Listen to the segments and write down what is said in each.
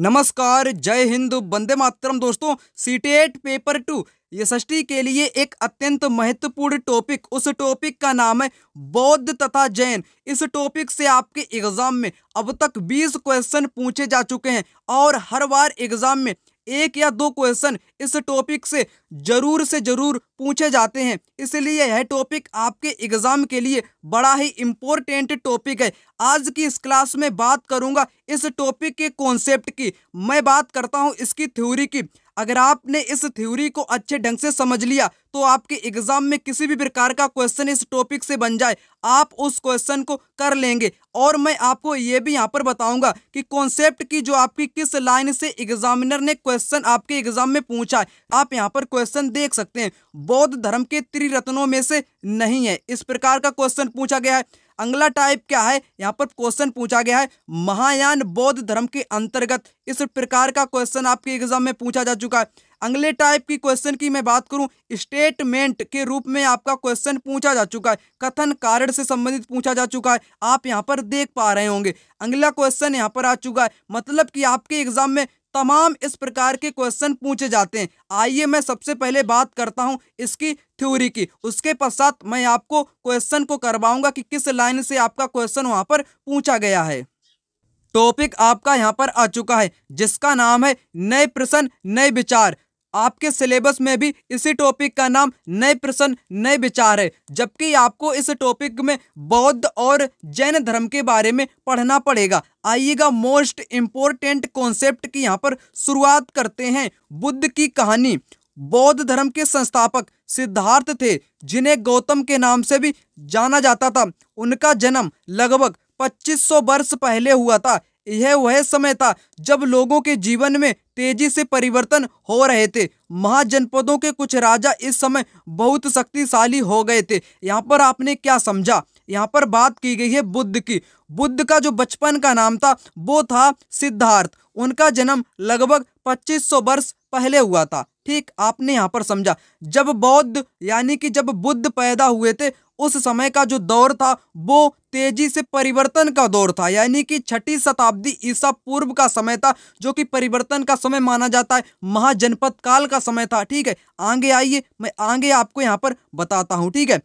नमस्कार जय हिंद वंदे मातरम दोस्तों सीटेट पेपर टू यशस्वी के लिए एक अत्यंत महत्वपूर्ण टॉपिक उस टॉपिक का नाम है बौद्ध तथा जैन इस टॉपिक से आपके एग्जाम में अब तक 20 क्वेश्चन पूछे जा चुके हैं और हर बार एग्जाम में एक या दो क्वेश्चन इस टॉपिक से जरूर से जरूर पूछे जाते हैं इसलिए यह टॉपिक आपके एग्ज़ाम के लिए बड़ा ही इम्पोर्टेंट टॉपिक है आज की इस क्लास में बात करूंगा इस टॉपिक के कॉन्सेप्ट की मैं बात करता हूं इसकी थ्योरी की अगर आपने इस थ्योरी को अच्छे ढंग से समझ लिया तो आपके एग्जाम में किसी भी प्रकार का क्वेश्चन इस टॉपिक से बन जाए आप उस क्वेश्चन को कर लेंगे और मैं आपको ये भी यहाँ पर बताऊंगा कि कॉन्सेप्ट की जो आपकी किस लाइन से एग्जामिनर ने क्वेश्चन आपके एग्जाम में पूछा है आप यहाँ पर क्वेश्चन देख सकते हैं बौद्ध धर्म के त्रिरत्नों में से नहीं है इस प्रकार का क्वेश्चन पूछा गया है अगला टाइप क्या है यहाँ पर क्वेश्चन पूछा गया है महायान बौद्ध धर्म के अंतर्गत इस प्रकार का क्वेश्चन आपके एग्जाम में पूछा जा चुका है अगले टाइप की क्वेश्चन की मैं बात करूं स्टेटमेंट के रूप में आपका क्वेश्चन पूछा जा चुका है कथन कारण से संबंधित पूछा जा चुका है आप यहां पर देख पा रहे होंगे अगला क्वेश्चन यहां पर आ चुका है मतलब कि आपके एग्जाम में तमाम इस प्रकार के क्वेश्चन पूछे जाते हैं आइए मैं सबसे पहले बात करता हूं इसकी थ्योरी की उसके पश्चात मैं आपको क्वेश्चन को करवाऊंगा कि किस लाइन से आपका क्वेश्चन वहां पर पूछा गया है टॉपिक आपका यहाँ पर आ चुका है जिसका नाम है नए प्रश्न नए विचार आपके सिलेबस में भी इसी टॉपिक का नाम नए प्रश्न नए विचार है जबकि आपको इस टॉपिक में बौद्ध और जैन धर्म के बारे में पढ़ना पड़ेगा आइएगा मोस्ट इम्पोर्टेंट कॉन्सेप्ट की यहाँ पर शुरुआत करते हैं बुद्ध की कहानी बौद्ध धर्म के संस्थापक सिद्धार्थ थे जिन्हें गौतम के नाम से भी जाना जाता था उनका जन्म लगभग 2500 वर्ष पहले हुआ था यह वह समय था जब लोगों के जीवन में तेजी से परिवर्तन हो रहे थे महाजनपदों के कुछ राजा इस समय बहुत शक्तिशाली हो गए थे यहाँ पर आपने क्या समझा यहाँ पर बात की गई है बुद्ध की बुद्ध का जो बचपन का नाम था वो था सिद्धार्थ उनका जन्म लगभग 2500 वर्ष पहले हुआ था ठीक आपने यहाँ पर समझा जब बौद्ध यानी कि जब बुद्ध पैदा हुए थे उस समय का जो दौर था वो तेजी से परिवर्तन का दौर था यानी कि छठी शताब्दी ईसा पूर्व का समय था जो कि परिवर्तन का समय माना जाता है महाजनपद काल का समय था ठीक है आगे आइए मैं आगे आपको यहाँ पर बताता हूँ ठीक है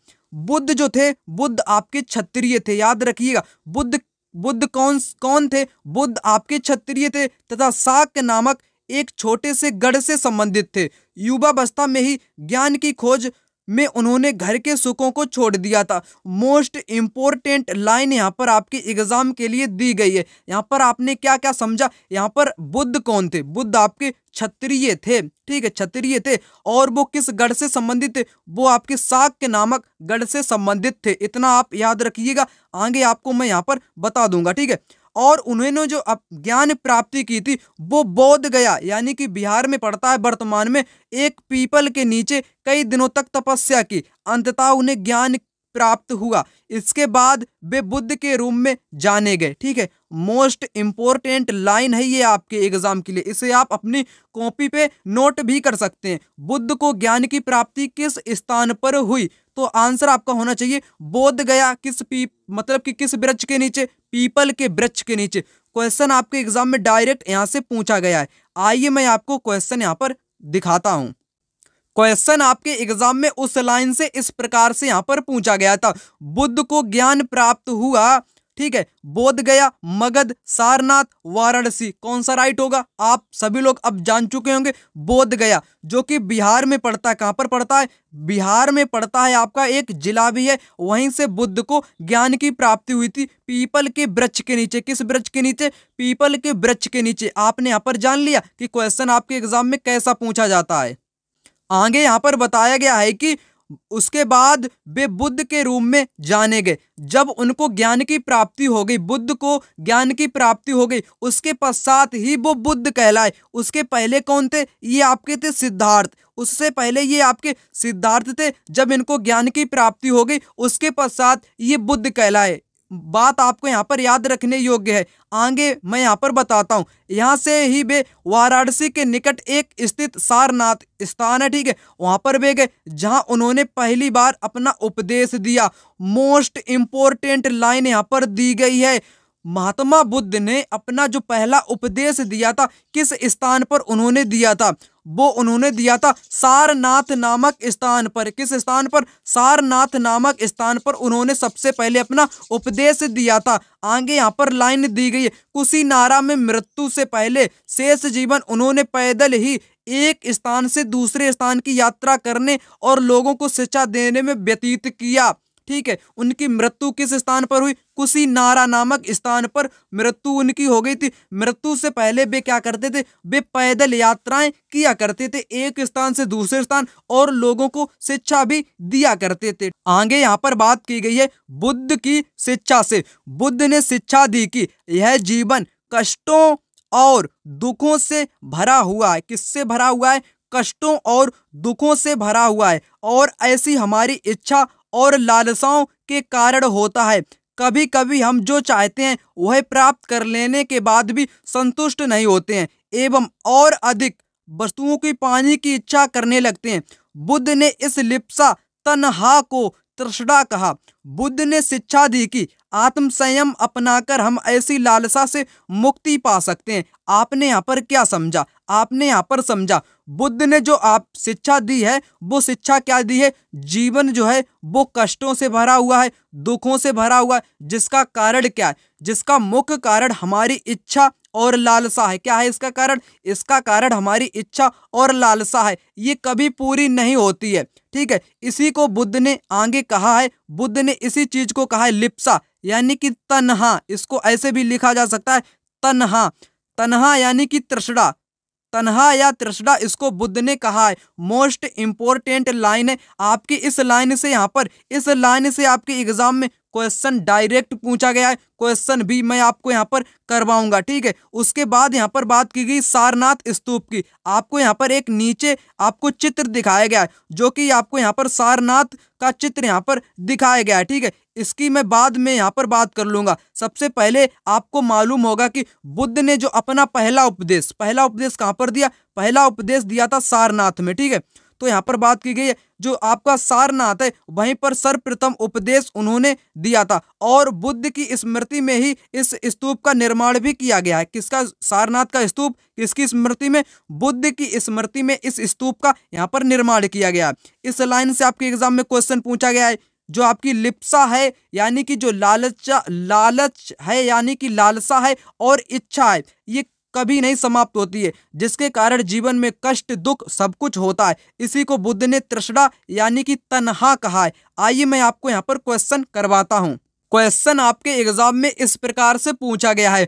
बुद्ध जो थे बुद्ध आपके क्षत्रिय थे याद रखिएगा बुद्ध बुद्ध कौन कौन थे बुद्ध आपके क्षत्रिय थे तथा साक नामक एक छोटे से गढ़ से संबंधित थे युवावस्था में ही ज्ञान की खोज में उन्होंने घर के सुखों को छोड़ दिया था मोस्ट इम्पोर्टेंट लाइन यहाँ पर आपकी एग्जाम के लिए दी गई है यहाँ पर आपने क्या क्या समझा यहाँ पर बुद्ध कौन थे बुद्ध आपके क्षत्रिय थे ठीक है क्षत्रिय थे और वो किस गढ़ से संबंधित थे वो आपके साग के नामक गढ़ से संबंधित थे इतना आप याद रखिएगा आगे आपको मैं यहाँ पर बता दूंगा ठीक है और उन्होंने जो ज्ञान प्राप्ति की थी वो बौद्ध गया यानी कि बिहार में पड़ता है वर्तमान में एक पीपल के नीचे कई दिनों तक तपस्या की अंततः उन्हें ज्ञान प्राप्त हुआ इसके बाद वे बुद्ध के रूम में जाने गए ठीक है मोस्ट इंपॉर्टेंट लाइन है ये आपके एग्जाम के लिए इसे आप अपनी कॉपी पे नोट भी कर सकते हैं बुद्ध को ज्ञान की प्राप्ति किस स्थान पर हुई तो आंसर आपका होना चाहिए बोध गया किस पी मतलब कि किस ब्रज के नीचे पीपल के वृक्ष के नीचे क्वेश्चन आपके एग्जाम में डायरेक्ट यहां से पूछा गया है आइए मैं आपको क्वेश्चन यहां पर दिखाता हूं क्वेश्चन आपके एग्जाम में उस लाइन से इस प्रकार से यहां पर पूछा गया था बुद्ध को ज्ञान प्राप्त हुआ ठीक है बोध गया मगध सारनाथ वाराणसी कौन सा राइट होगा आप सभी लोग अब जान चुके होंगे बोध गया जो कि बिहार में पड़ता है कहाँ पर पड़ता है बिहार में पड़ता है आपका एक जिला भी है वहीं से बुद्ध को ज्ञान की प्राप्ति हुई थी पीपल के वृक्ष के नीचे किस वृक्ष के नीचे पीपल के वृक्ष के नीचे आपने यहाँ पर जान लिया कि क्वेश्चन आपके एग्जाम में कैसा पूछा जाता है आगे यहाँ पर बताया गया है कि उसके बाद वे बुद्ध के रूप में जाने गए जब उनको ज्ञान की प्राप्ति हो गई बुद्ध को ज्ञान की प्राप्ति हो गई उसके पश्चात ही वो बुद्ध कहलाए उसके पहले कौन थे ये आपके थे सिद्धार्थ उससे पहले ये आपके सिद्धार्थ थे जब इनको ज्ञान की प्राप्ति हो गई उसके पश्चात ये बुद्ध कहलाए बात आपको यहाँ पर याद रखने योग्य है आगे मैं यहाँ पर बताता हूँ यहाँ से ही वे वाराणसी के निकट एक स्थित सारनाथ स्थान है ठीक है वहाँ पर वे गए जहाँ उन्होंने पहली बार अपना उपदेश दिया मोस्ट इम्पोर्टेंट लाइन यहाँ पर दी गई है महात्मा बुद्ध ने अपना जो पहला उपदेश दिया था किस स्थान पर उन्होंने दिया था वो उन्होंने दिया था सारनाथ नामक स्थान पर किस स्थान पर सारनाथ नामक स्थान पर उन्होंने सबसे पहले अपना उपदेश दिया था आगे यहाँ पर लाइन दी गई है नारा में मृत्यु से पहले शेष जीवन उन्होंने पैदल ही एक स्थान से दूसरे स्थान की यात्रा करने और लोगों को शिक्षा देने में व्यतीत किया ठीक है उनकी मृत्यु किस स्थान पर हुई कुशी नारा नामक स्थान पर मृत्यु उनकी हो गई थी मृत्यु से पहले वे क्या करते थे वे पैदल यात्राएं किया करते थे एक स्थान से दूसरे स्थान और लोगों को शिक्षा भी दिया करते थे आगे यहाँ पर बात की गई है बुद्ध की शिक्षा से बुद्ध ने शिक्षा दी कि यह जीवन कष्टों और दुखों से भरा हुआ है किससे भरा हुआ है कष्टों और दुखों से भरा हुआ है और ऐसी हमारी इच्छा और लालसाओं के कारण होता है कभी कभी हम जो चाहते हैं वह प्राप्त कर लेने के बाद भी संतुष्ट नहीं होते हैं एवं और अधिक वस्तुओं की पानी की इच्छा करने लगते हैं बुद्ध ने इस लिप्सा तनहा को तृष्णा कहा बुद्ध ने शिक्षा दी कि आत्म संयम अपनाकर हम ऐसी लालसा से मुक्ति पा सकते हैं आपने यहाँ पर क्या समझा आपने यहाँ पर समझा बुद्ध ने जो आप शिक्षा दी है वो शिक्षा क्या दी है जीवन जो है वो कष्टों से भरा हुआ है दुखों से भरा हुआ है जिसका कारण क्या है जिसका मुख्य कारण हमारी इच्छा और लालसा है क्या है इसका कारण इसका कारण हमारी इच्छा और लालसा है ये कभी पूरी नहीं होती है ठीक है इसी को बुद्ध ने आगे कहा है बुद्ध ने इसी चीज को कहा है लिप्सा यानी कि तनहा इसको ऐसे भी लिखा जा सकता है तनहा तनहा यानी कि तृष्णा तनहा या त्रिसडा इसको बुद्ध ने कहा है मोस्ट इंपॉर्टेंट लाइन है आपकी इस लाइन से यहाँ पर इस लाइन से आपके एग्जाम में क्वेश्चन डायरेक्ट पूछा गया है क्वेश्चन भी मैं आपको यहाँ पर करवाऊंगा ठीक है उसके बाद यहाँ पर बात की गई सारनाथ स्तूप की आपको यहाँ पर एक नीचे आपको चित्र दिखाया गया है जो कि आपको यहाँ पर सारनाथ का चित्र यहाँ पर दिखाया गया है ठीक है इसकी मैं बाद में यहाँ पर बात कर लूंगा सबसे पहले आपको मालूम होगा कि बुद्ध ने जो अपना पहला उपदेश पहला उपदेश कहाँ पर दिया पहला उपदेश दिया था सारनाथ में ठीक है तो यहाँ पर बात की गई है जो आपका सारनाथ है वहीं पर सर्वप्रथम उपदेश उन्होंने दिया था और बुद्ध की स्मृति में ही इस स्तूप का निर्माण भी किया गया है किसका सारनाथ का स्तूप किसकी स्मृति में बुद्ध की स्मृति में इस स्तूप का यहाँ पर निर्माण किया गया इस लाइन से आपके एग्जाम में क्वेश्चन पूछा गया है जो आपकी लिप्सा है यानी कि जो लालचा लालच है यानी कि लालसा है और इच्छा है ये कभी नहीं समाप्त होती है जिसके कारण जीवन में कष्ट दुख सब कुछ होता है इसी को बुद्ध ने तृष्णा यानी कि तनहा कहा है आइए मैं आपको यहाँ पर क्वेश्चन करवाता हूँ क्वेश्चन आपके एग्जाम में इस प्रकार से पूछा गया है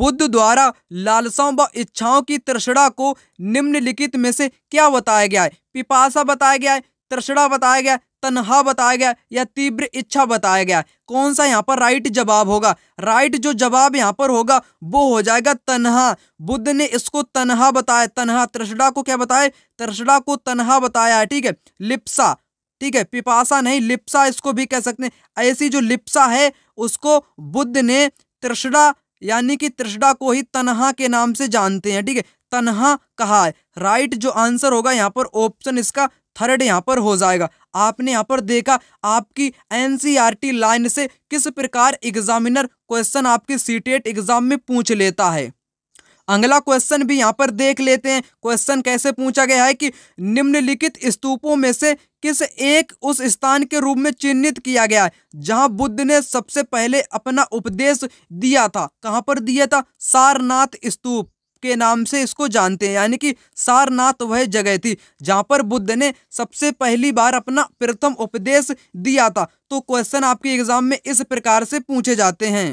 बुद्ध द्वारा लालसाओं व इच्छाओं की तृष्णा को निम्नलिखित में से क्या बताया गया है पिपासा बताया गया है तृष्णा बताया गया है तनहा बताया गया या तीव्र इच्छा बताया गया कौन सा यहाँ पर राइट जवाब होगा राइट जो जवाब यहाँ पर होगा वो हो जाएगा तनहा बुद्ध ने इसको तनहा बताया तनहा त्रसडा को क्या बताया त्रसडा को तनहा बताया है ठीक है लिप्सा ठीक है पिपासा नहीं लिप्सा इसको भी कह सकते हैं ऐसी जो लिप्सा है उसको बुद्ध ने त्रसडा यानी कि त्रसडा को ही तनहा के नाम से जानते हैं ठीक है तनहा कहा है राइट जो आंसर होगा यहाँ पर ऑप्शन इसका थर्ड यहाँ पर हो जाएगा आपने यहाँ पर देखा आपकी एनसीईआरटी e लाइन से किस प्रकार एग्जामिनर क्वेश्चन आपके सीटेट e एग्जाम में पूछ लेता है अगला क्वेश्चन भी यहाँ पर देख लेते हैं क्वेश्चन कैसे पूछा गया है कि निम्नलिखित स्तूपों में से किस एक उस स्थान के रूप में चिन्हित किया गया है जहाँ बुद्ध ने सबसे पहले अपना उपदेश दिया था कहाँ पर दिया था सारनाथ स्तूप के नाम से इसको जानते हैं यानी कि सारनाथ वह जगह थी जहाँ पर बुद्ध ने सबसे पहली बार अपना प्रथम उपदेश दिया था तो क्वेश्चन आपके एग्जाम में इस प्रकार से पूछे जाते हैं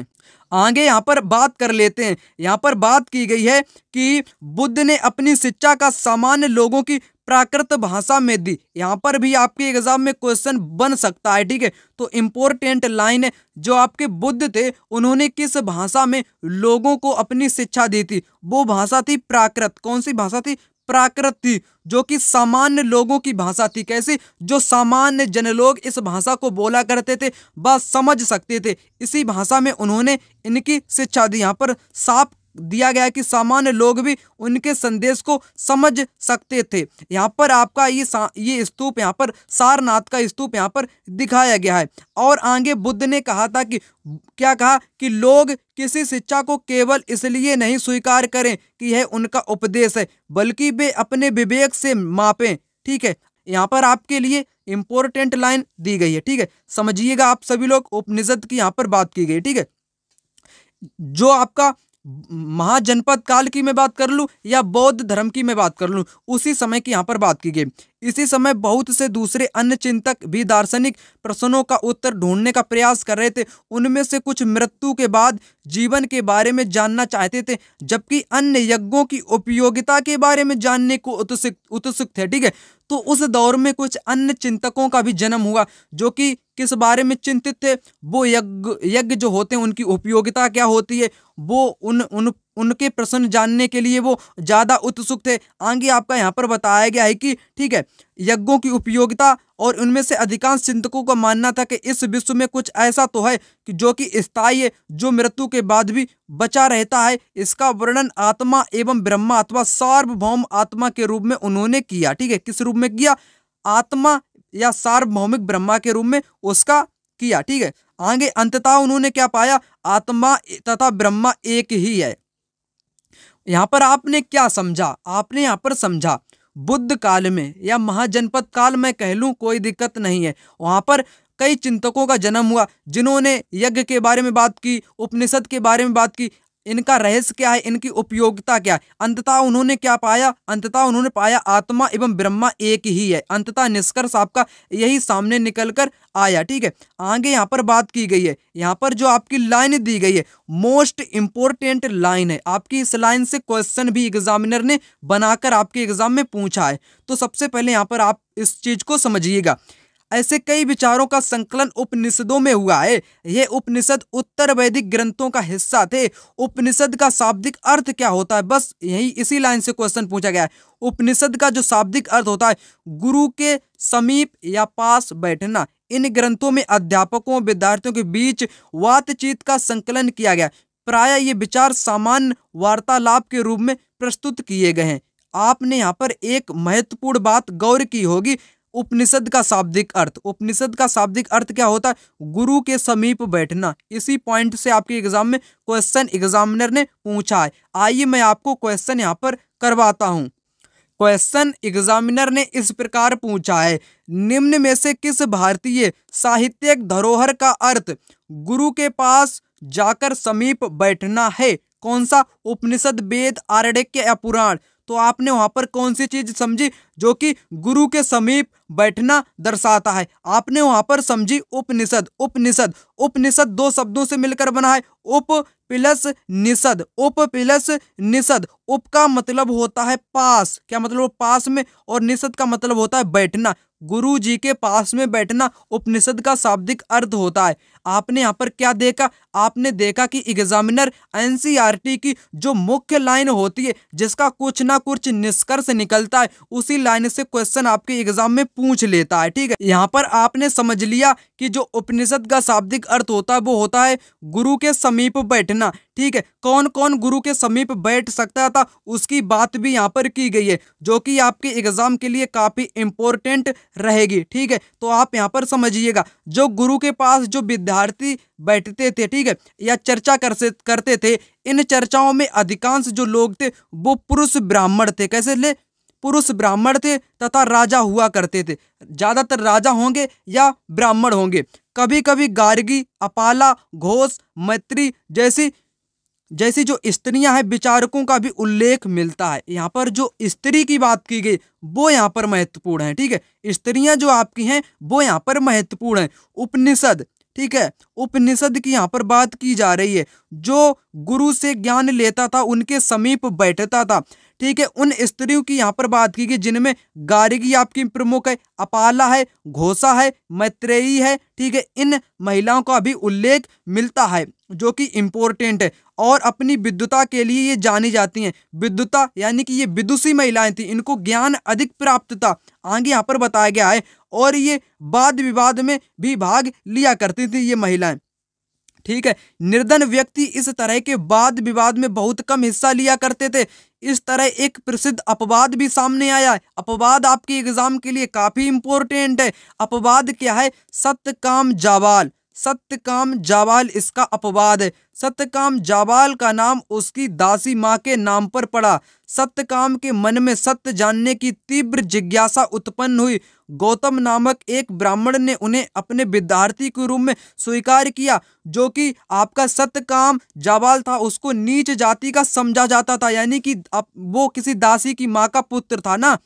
आगे यहाँ पर बात कर लेते हैं यहाँ पर बात की गई है कि बुद्ध ने अपनी शिक्षा का सामान्य लोगों की प्राकृत भाषा में दी यहाँ पर भी आपके एग्जाम में क्वेश्चन बन सकता है ठीक है तो इम्पोर्टेंट लाइन है जो आपके बुद्ध थे उन्होंने किस भाषा में लोगों को अपनी शिक्षा दी थी वो भाषा थी प्राकृत कौन सी भाषा थी प्राकृत थी जो कि सामान्य लोगों की भाषा थी कैसे जो सामान्य जन लोग इस भाषा को बोला करते थे व समझ सकते थे इसी भाषा में उन्होंने इनकी शिक्षा दी यहाँ पर साफ दिया गया है कि सामान्य लोग भी उनके संदेश को समझ सकते थे यहाँ पर आपका ये ये स्तूप यहाँ पर सारनाथ का स्तूप यहाँ पर दिखाया गया है और आगे बुद्ध ने कहा था कि क्या कहा कि लोग किसी शिक्षा को केवल इसलिए नहीं स्वीकार करें कि यह उनका उपदेश है बल्कि वे अपने विवेक से मापें ठीक है यहाँ पर आपके लिए इम्पोर्टेंट लाइन दी गई है ठीक है समझिएगा आप सभी लोग उपनिषद की यहाँ पर बात की गई ठीक है जो आपका महाजनपद काल की मैं बात कर लूँ या बौद्ध धर्म की मैं बात कर लूँ उसी समय की यहाँ पर बात की गई इसी समय बहुत से दूसरे अन्य चिंतक भी दार्शनिक प्रश्नों का उत्तर ढूंढने का प्रयास कर रहे थे उनमें से कुछ मृत्यु के बाद जीवन के बारे में जानना चाहते थे जबकि अन्य यज्ञों की उपयोगिता के बारे में जानने को उत्सुक उत्सुक थे ठीक है तो उस दौर में कुछ अन्य चिंतकों का भी जन्म हुआ जो कि किस बारे में चिंतित थे वो यज्ञ यज्ञ जो होते हैं उनकी उपयोगिता क्या होती है वो उन उन उनके प्रश्न जानने के लिए वो ज़्यादा उत्सुक थे आगे आपका यहाँ पर बताया गया है कि ठीक है यज्ञों की उपयोगिता और उनमें से अधिकांश चिंतकों का मानना था कि इस विश्व में कुछ ऐसा तो है कि जो कि स्थायी है जो मृत्यु के बाद भी बचा रहता है इसका वर्णन आत्मा एवं ब्रह्मा अथवा सार्वभौम आत्मा के रूप में उन्होंने किया ठीक है किस रूप में किया आत्मा या सार्वभौमिक ब्रह्मा के रूप में उसका किया ठीक है आगे अंततः उन्होंने क्या पाया आत्मा तथा ब्रह्मा एक ही है यहाँ पर आपने क्या समझा आपने यहाँ पर समझा बुद्ध काल में या महाजनपद काल में कह लूँ कोई दिक्कत नहीं है वहाँ पर कई चिंतकों का जन्म हुआ जिन्होंने यज्ञ के बारे में बात की उपनिषद के बारे में बात की इनका रहस्य क्या है इनकी उपयोगिता क्या है अंततः उन्होंने क्या पाया अंततः उन्होंने पाया आत्मा एवं ब्रह्मा एक ही है अंततः निष्कर्ष आपका यही सामने निकल कर आया ठीक है आगे यहाँ पर बात की गई है यहाँ पर जो आपकी लाइन दी गई है मोस्ट इंपॉर्टेंट लाइन है आपकी इस लाइन से क्वेश्चन भी एग्जामिनर ने बनाकर आपके एग्जाम में पूछा है तो सबसे पहले यहाँ पर आप इस चीज को समझिएगा ऐसे कई विचारों का संकलन उपनिषदों में हुआ है ये उपनिषद उत्तर वैदिक ग्रंथों का हिस्सा थे उपनिषद का शाब्दिक अर्थ क्या होता है बस यही इसी लाइन से क्वेश्चन पूछा गया है उपनिषद का जो शाब्दिक अर्थ होता है गुरु के समीप या पास बैठना इन ग्रंथों में अध्यापकों विद्यार्थियों के बीच बातचीत का संकलन किया गया प्राय ये विचार सामान्य वार्तालाप के रूप में प्रस्तुत किए गए हैं आपने यहाँ पर एक महत्वपूर्ण बात गौर की होगी उपनिषद का शाब्दिक अर्थ उपनिषद का शाब्दिक अर्थ क्या होता है गुरु के समीप बैठना इसी पॉइंट से आपके एग्जाम में क्वेश्चन एग्जामिनर ने पूछा है आइए मैं आपको क्वेश्चन यहाँ पर करवाता हूँ क्वेश्चन एग्जामिनर ने इस प्रकार पूछा है निम्न में से किस भारतीय साहित्यिक धरोहर का अर्थ गुरु के पास जाकर समीप बैठना है कौन सा उपनिषद वेद आरण्य या पुराण तो आपने वहाँ पर कौन सी चीज़ समझी जो कि गुरु के समीप बैठना दर्शाता है आपने वहाँ पर समझी उपनिषद उपनिषद उपनिषद दो शब्दों से मिलकर बना है उप प्लस निषद उप प्लस निषद उप का मतलब होता है पास क्या मतलब पास में और निषद का मतलब होता है बैठना गुरु जी के पास में बैठना उपनिषद का शाब्दिक अर्थ होता है आपने यहाँ पर क्या देखा आपने देखा कि एग्जामिनर एनसीईआरटी e की जो मुख्य लाइन होती है जिसका कुछ ना कुछ निष्कर्ष निकलता है उसी लाइन से क्वेश्चन आपके एग्जाम में पूछ लेता है ठीक है यहाँ पर आपने समझ लिया कि जो उपनिषद का शाब्दिक अर्थ होता है वो होता है गुरु के समीप बैठना रहना ठीक है कौन कौन गुरु के समीप बैठ सकता था उसकी बात भी यहाँ पर की गई है जो कि आपके एग्जाम के लिए काफ़ी इंपॉर्टेंट रहेगी ठीक है तो आप यहाँ पर समझिएगा जो गुरु के पास जो विद्यार्थी बैठते थे ठीक है या चर्चा कर करते थे इन चर्चाओं में अधिकांश जो लोग थे वो पुरुष ब्राह्मण थे कैसे ले पुरुष ब्राह्मण थे तथा राजा हुआ करते थे ज़्यादातर राजा होंगे या ब्राह्मण होंगे कभी कभी गार्गी अपाला घोष मैत्री जैसी जैसी जो स्त्रियां हैं विचारकों का भी उल्लेख मिलता है यहाँ पर जो स्त्री की बात की गई वो यहाँ पर महत्वपूर्ण है ठीक है स्त्रियां जो आपकी हैं वो यहाँ पर महत्वपूर्ण है उपनिषद ठीक है उपनिषद की यहाँ पर बात की जा रही है जो गुरु से ज्ञान लेता था उनके समीप बैठता था ठीक है उन स्त्रियों की यहाँ पर बात की गई जिनमें गारिगी आपकी प्रमुख है अपाला है घोसा है मैत्रेयी है ठीक है इन महिलाओं का भी उल्लेख मिलता है जो कि इम्पोर्टेंट है और अपनी विद्युता के लिए ये जानी जाती हैं विद्युता यानी कि ये विदुषी महिलाएं थी इनको ज्ञान अधिक प्राप्त था आगे यहाँ पर बताया गया है और ये वाद विवाद में भी भाग लिया करती थी ये महिलाएं ठीक है निर्धन व्यक्ति इस तरह के वाद विवाद में बहुत कम हिस्सा लिया करते थे इस तरह एक प्रसिद्ध अपवाद भी सामने आया है अपवाद आपके एग्जाम के लिए काफ़ी इंपॉर्टेंट है अपवाद क्या है सत्यकाम जावाल सत्यकाम जावाल इसका अपवाद है सत्यकाम जावाल का नाम उसकी दासी माँ के नाम पर पड़ा सत्यकाम के मन में सत्य जानने की तीव्र जिज्ञासा उत्पन्न हुई गौतम नामक एक ब्राह्मण ने उन्हें अपने विद्यार्थी के रूप में स्वीकार किया जो कि आपका सत्यकाम जवाल था उसको नीच जाति का समझा जाता था यानी कि वो किसी दासी की माँ का पुत्र था ना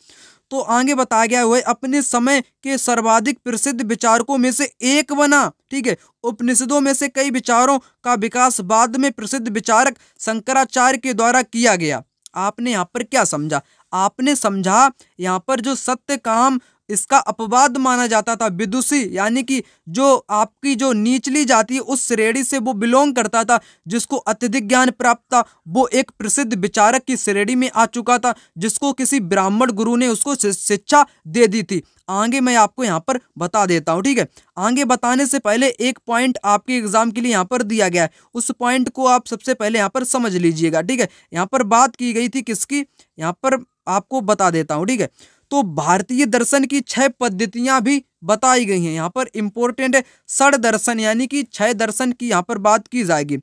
तो आगे बताया गया हुआ अपने समय के सर्वाधिक प्रसिद्ध विचारकों में से एक बना ठीक है उपनिषदों में से कई विचारों का विकास बाद में प्रसिद्ध विचारक शंकराचार्य के द्वारा किया गया आपने यहाँ पर क्या समझा आपने समझा यहाँ पर जो सत्य काम इसका अपवाद माना जाता था विदुषी यानी कि जो आपकी जो निचली जाति उस श्रेणी से वो बिलोंग करता था जिसको अत्यधिक ज्ञान प्राप्त था वो एक प्रसिद्ध विचारक की श्रेणी में आ चुका था जिसको किसी ब्राह्मण गुरु ने उसको शिक्षा दे दी थी आगे मैं आपको यहाँ पर बता देता हूँ ठीक है आगे बताने से पहले एक पॉइंट आपके एग्जाम के लिए यहाँ पर दिया गया है उस पॉइंट को आप सबसे पहले यहाँ पर समझ लीजिएगा ठीक है यहाँ पर बात की गई थी किसकी यहाँ पर आपको बता देता हूँ ठीक है तो भारतीय दर्शन की छह पद्धतियां भी बताई गई हैं यहाँ पर इम्पोर्टेंट है सड़ दर्शन यानी कि छह दर्शन की यहाँ पर बात की जाएगी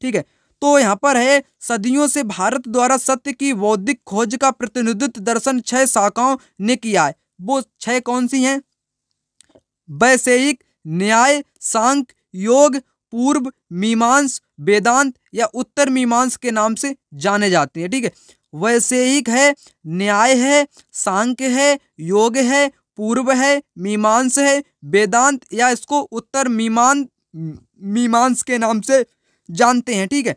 ठीक है तो यहाँ पर है सदियों से भारत द्वारा सत्य की बौद्धिक खोज का प्रतिनिधित्व दर्शन छह शाखाओं ने किया है वो छह कौन सी हैं वैषयिक न्याय सांख योग पूर्व मीमांस वेदांत या उत्तर मीमांस के नाम से जाने जाते हैं ठीक है ही है न्याय है सांख्य है योग है पूर्व है मीमांस है वेदांत या इसको उत्तर मीमान मीमांस के नाम से जानते हैं ठीक है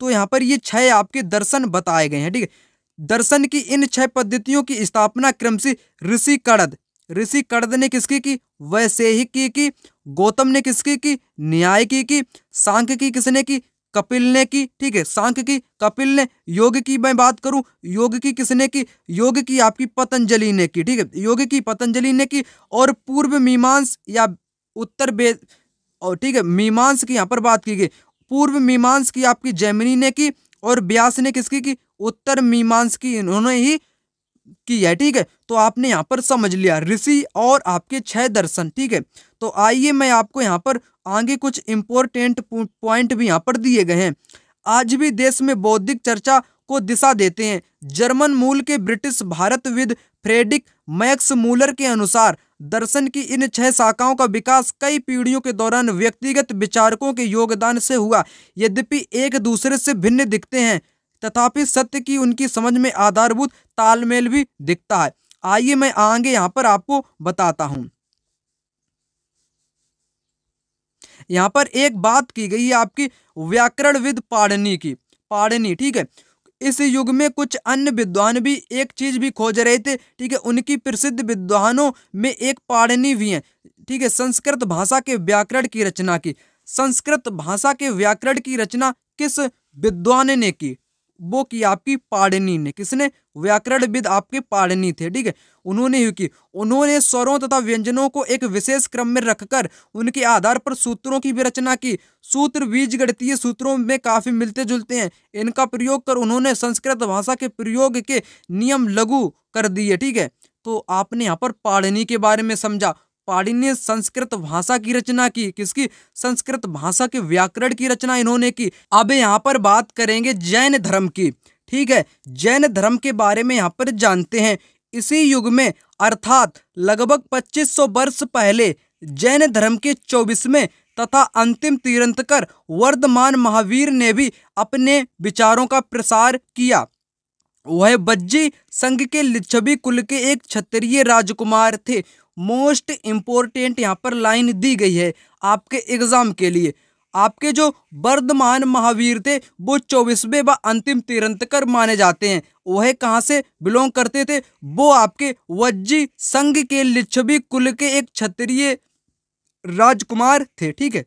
तो यहाँ पर ये छह आपके दर्शन बताए गए हैं ठीक है दर्शन की इन छह पद्धतियों की स्थापना क्रम से ऋषि कड़द ऋषि कड़द ने किसकी की वैसे ही की की गौतम ने किसकी की न्याय की की सांख्य की किसने की कपिल ने की ठीक है सांख की कपिल ने योग की मैं बात करूं योग की किसने की योग की आपकी पतंजलि ने की ठीक है योग की पतंजलि ने की और पूर्व मीमांस या उत्तर बे और ठीक है मीमांस की यहाँ पर बात की गई पूर्व मीमांस की आपकी जैमिनी ने की और ब्यास ने किसकी की उत्तर मीमांस की इन्होंने ही की है ठीक है तो आपने यहाँ पर समझ लिया ऋषि और आपके छह दर्शन ठीक है तो आइए मैं आपको यहाँ पर आगे कुछ इम्पोर्टेंट पॉइंट भी यहाँ पर दिए गए हैं आज भी देश में बौद्धिक चर्चा को दिशा देते हैं जर्मन मूल के ब्रिटिश भारतविद फ्रेडिक मैक्स मूलर के अनुसार दर्शन की इन छह शाखाओं का विकास कई पीढ़ियों के दौरान व्यक्तिगत विचारकों के योगदान से हुआ यद्यपि एक दूसरे से भिन्न दिखते हैं तथापि सत्य की उनकी समझ में आधारभूत तालमेल भी दिखता है आइए मैं आगे यहाँ पर आपको बताता हूँ यहाँ पर एक बात की गई है आपकी व्याकरण विद पाड़नी की पाड़नी ठीक है इस युग में कुछ अन्य विद्वान भी एक चीज भी खोज रहे थे ठीक है उनकी प्रसिद्ध विद्वानों में एक पाड़नी भी है ठीक है संस्कृत भाषा के व्याकरण की रचना की संस्कृत भाषा के व्याकरण की रचना किस विद्वान ने की वो की आपकी पाड़नी ने किसने व्याकरण विद आपके पाड़नी थे ठीक है उन्होंने ही की उन्होंने स्वरों तथा व्यंजनों को एक विशेष क्रम में रखकर उनके आधार पर सूत्रों की भी रचना की सूत्र बीज गणतीय सूत्रों में काफ़ी मिलते जुलते हैं इनका प्रयोग कर उन्होंने संस्कृत भाषा के प्रयोग के नियम लघु कर दिए ठीक है तो आपने यहाँ पर पाड़नी के बारे में समझा पाड़ी ने संस्कृत भाषा की रचना की किसकी संस्कृत भाषा के व्याकरण की रचना इन्होंने की अब यहाँ पर बात करेंगे जैन धर्म की ठीक है जैन धर्म के बारे में यहाँ पर जानते हैं इसी युग में अर्थात लगभग 2500 वर्ष पहले जैन धर्म के चौबीसवें तथा अंतिम तीर्थंकर वर्धमान महावीर ने भी अपने विचारों का प्रसार किया वह बज्जी संघ के लिच्छवी कुल के एक क्षत्रिय राजकुमार थे मोस्ट इम्पोर्टेंट यहाँ पर लाइन दी गई है आपके एग्जाम के लिए आपके जो वर्धमान महावीर थे वो चौबीसवें व अंतिम तीरंतकर माने जाते हैं वह कहाँ से बिलोंग करते थे वो आपके वज्जी संघ के लिच्छवी कुल के एक क्षत्रिय राजकुमार थे ठीक है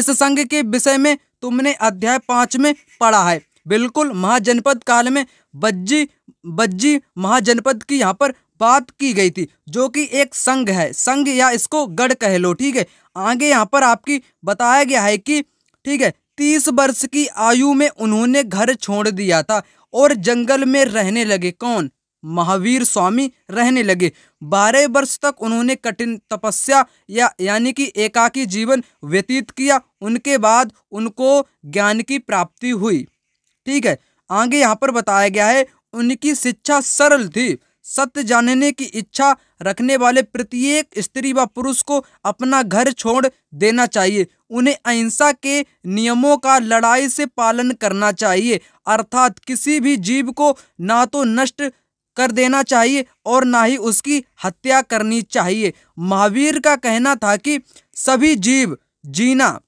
इस संघ के विषय में तुमने अध्याय पाँच में पढ़ा है बिल्कुल महाजनपद काल में बज्जी बज्जी महाजनपद की यहाँ पर बात की गई थी जो कि एक संघ है संघ या इसको गढ़ कह लो ठीक है आगे यहाँ पर आपकी बताया गया है कि ठीक है तीस वर्ष की आयु में उन्होंने घर छोड़ दिया था और जंगल में रहने लगे कौन महावीर स्वामी रहने लगे बारह वर्ष तक उन्होंने कठिन तपस्या या यानी कि एकाकी जीवन व्यतीत किया उनके बाद उनको ज्ञान की प्राप्ति हुई ठीक है आगे यहाँ पर बताया गया है उनकी शिक्षा सरल थी सत्य जानने की इच्छा रखने वाले प्रत्येक स्त्री व पुरुष को अपना घर छोड़ देना चाहिए उन्हें अहिंसा के नियमों का लड़ाई से पालन करना चाहिए अर्थात किसी भी जीव को ना तो नष्ट कर देना चाहिए और ना ही उसकी हत्या करनी चाहिए महावीर का कहना था कि सभी जीव जीना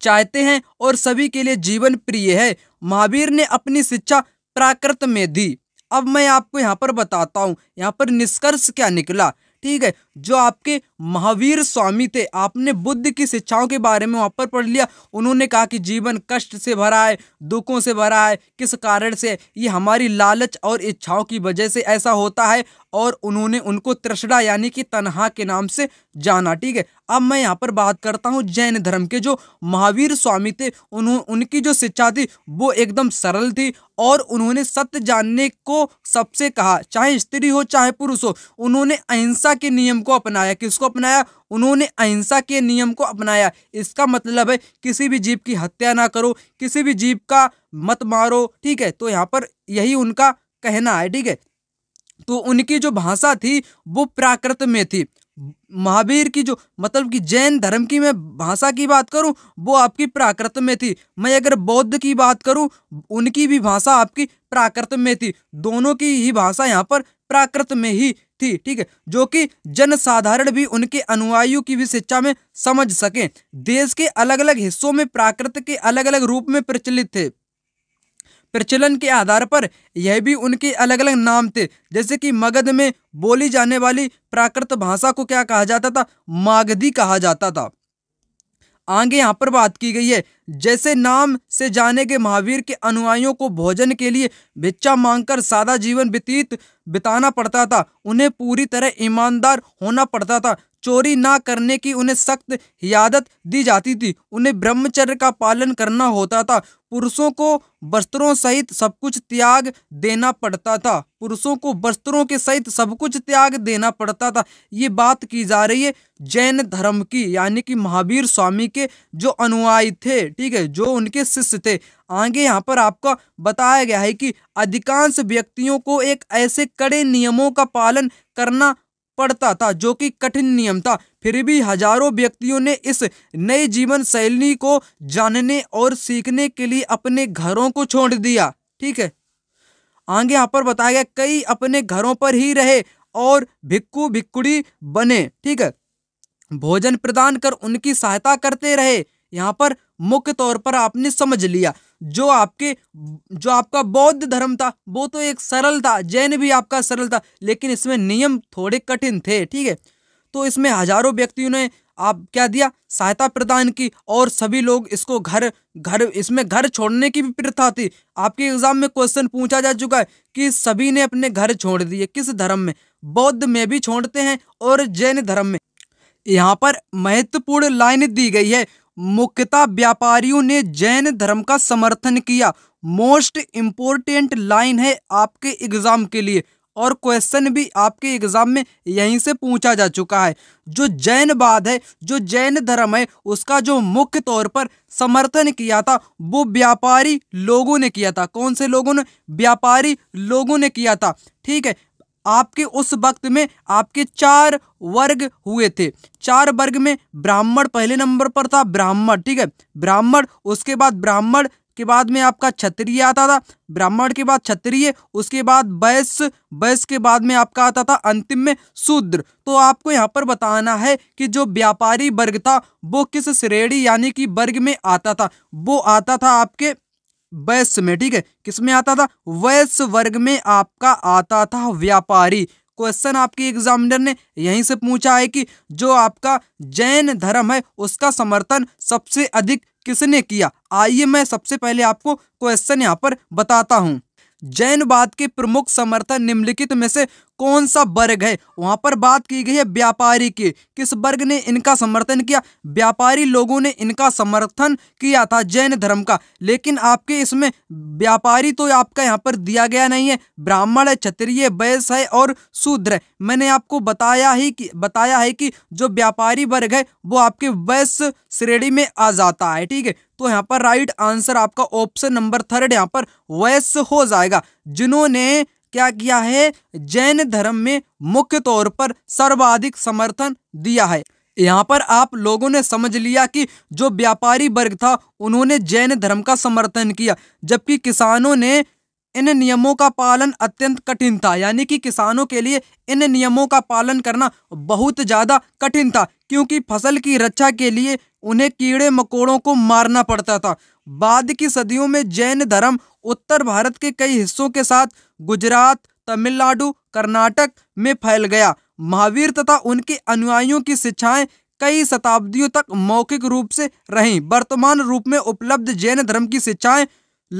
चाहते हैं और सभी के लिए जीवन प्रिय है महावीर ने अपनी शिक्षा प्राकृत में दी अब मैं आपको यहाँ पर बताता हूँ यहाँ पर निष्कर्ष क्या निकला ठीक है जो आपके महावीर स्वामी थे आपने बुद्ध की शिक्षाओं के बारे में वहाँ पर पढ़ लिया उन्होंने कहा कि जीवन कष्ट से भरा है दुखों से भरा है किस कारण से ये हमारी लालच और इच्छाओं की वजह से ऐसा होता है और उन्होंने उनको तृष्णा यानी कि तनहा के नाम से जाना ठीक है अब मैं यहाँ पर बात करता हूँ जैन धर्म के जो महावीर स्वामी थे उन्हों उनकी जो शिक्षा थी वो एकदम सरल थी और उन्होंने सत्य जानने को सबसे कहा चाहे स्त्री हो चाहे पुरुष हो उन्होंने अहिंसा के नियम को अपनाया किसको अपनाया उन्होंने अहिंसा के नियम को अपनाया इसका मतलब है किसी भी जीव की हत्या ना करो किसी भी जीव का मत मारो ठीक है तो यहाँ पर यही उनका कहना है ठीक है तो उनकी जो भाषा थी वो प्राकृत में थी महावीर की जो मतलब कि जैन धर्म की मैं भाषा की बात करूं वो आपकी प्राकृत में थी मैं अगर बौद्ध की बात करूं उनकी भी भाषा आपकी प्राकृत में थी दोनों की ही भाषा यहाँ पर प्राकृत में ही थी ठीक है जो कि जनसाधारण भी उनके अनुयायियों की भी शिक्षा में समझ सके देश के अलग अलग हिस्सों में प्राकृत के अलग अलग रूप में प्रचलित थे प्रचलन के आधार पर यह भी उनके अलग अलग नाम थे जैसे कि मगध में बोली जाने वाली प्राकृत भाषा को क्या कहा जाता था मागधी कहा जाता था आगे यहाँ पर बात की गई है जैसे नाम से जाने के महावीर के अनुयायियों को भोजन के लिए भिक्षा मांगकर सादा जीवन व्यतीत बिताना पड़ता था उन्हें पूरी तरह ईमानदार होना पड़ता था चोरी ना करने की उन्हें सख्त हियादत दी जाती थी उन्हें ब्रह्मचर्य का पालन करना होता था पुरुषों को वस्त्रों सहित सब कुछ त्याग देना पड़ता था पुरुषों को वस्त्रों के सहित सब कुछ त्याग देना पड़ता था ये बात की जा रही है जैन धर्म की यानी कि महावीर स्वामी के जो अनुयायी थे ठीक है जो उनके शिष्य थे आगे यहाँ पर आपका बताया गया है कि अधिकांश व्यक्तियों को एक ऐसे कड़े नियमों का पालन करना पड़ता था जो कि कठिन नियम था फिर भी हजारों व्यक्तियों ने इस नए जीवन शैली को जानने और सीखने के लिए अपने घरों को छोड़ दिया ठीक है आगे यहाँ पर बताया गया कई अपने घरों पर ही रहे और भिक्कू भिक्कुड़ी बने ठीक है भोजन प्रदान कर उनकी सहायता करते रहे यहाँ पर मुख्य तौर पर आपने समझ लिया जो आपके जो आपका बौद्ध धर्म था वो तो एक सरल था जैन भी आपका सरल था लेकिन इसमें नियम थोड़े कठिन थे ठीक है तो इसमें हजारों व्यक्तियों ने आप क्या दिया सहायता प्रदान की और सभी लोग इसको घर घर इसमें घर छोड़ने की भी प्रथा थी आपके एग्जाम में क्वेश्चन पूछा जा चुका है कि सभी ने अपने घर छोड़ दिए किस धर्म में बौद्ध में भी छोड़ते हैं और जैन धर्म में यहाँ पर महत्वपूर्ण लाइन दी गई है मुख्यतः व्यापारियों ने जैन धर्म का समर्थन किया मोस्ट इम्पोर्टेंट लाइन है आपके एग्ज़ाम के लिए और क्वेश्चन भी आपके एग्ज़ाम में यहीं से पूछा जा चुका है जो जैन बाद है जो जैन धर्म है उसका जो मुख्य तौर पर समर्थन किया था वो व्यापारी लोगों ने किया था कौन से लोगों ने व्यापारी लोगों ने किया था ठीक है आपके उस वक्त में आपके चार वर्ग हुए थे चार वर्ग में ब्राह्मण पहले नंबर पर था ब्राह्मण ठीक है ब्राह्मण उसके बाद ब्राह्मण के बाद में आपका क्षत्रिय आता था ब्राह्मण के बाद क्षत्रिय उसके बाद बैस वैश्य के बाद में आपका आता था अंतिम में शूद्र तो आपको यहाँ पर बताना है कि जो व्यापारी वर्ग था वो किस श्रेणी यानी कि वर्ग में आता था वो आता था आपके वैश्य में ठीक है किस में आता था वैश्य वर्ग में आपका आता था व्यापारी क्वेश्चन आपके एग्जामिनर ने यहीं से पूछा है कि जो आपका जैन धर्म है उसका समर्थन सबसे अधिक किसने किया आइए मैं सबसे पहले आपको क्वेश्चन यहाँ पर बताता हूँ जैनवाद के प्रमुख समर्थन निम्नलिखित में से कौन सा वर्ग है वहां पर बात की गई है व्यापारी की किस वर्ग ने इनका समर्थन किया व्यापारी लोगों ने इनका समर्थन किया था जैन धर्म का लेकिन आपके इसमें व्यापारी तो आपका यहाँ पर दिया गया नहीं है ब्राह्मण है क्षत्रिय वैश्य है और शूद्र है मैंने आपको बताया ही कि बताया है कि जो व्यापारी वर्ग है वो आपके वैश्य श्रेणी में आ जाता है ठीक है तो यहाँ पर राइट आंसर आपका ऑप्शन नंबर थर्ड यहाँ पर वैश्य हो जाएगा जिन्होंने क्या किया है जैन धर्म में मुख्य तौर पर सर्वाधिक समर्थन दिया है यहाँ पर आप लोगों ने समझ लिया कि जो व्यापारी वर्ग था उन्होंने जैन धर्म का समर्थन किया जबकि किसानों ने इन नियमों का पालन अत्यंत कठिन था यानी कि किसानों के लिए इन नियमों का पालन करना बहुत ज़्यादा कठिन था क्योंकि फसल की रक्षा के लिए उन्हें कीड़े मकोड़ों को मारना पड़ता था बाद की सदियों में जैन धर्म उत्तर भारत के कई हिस्सों के साथ गुजरात तमिलनाडु कर्नाटक में फैल गया महावीर तथा उनके अनुयायियों की शिक्षाएं कई शताब्दियों तक मौखिक रूप से रहीं वर्तमान रूप में उपलब्ध जैन धर्म की शिक्षाएं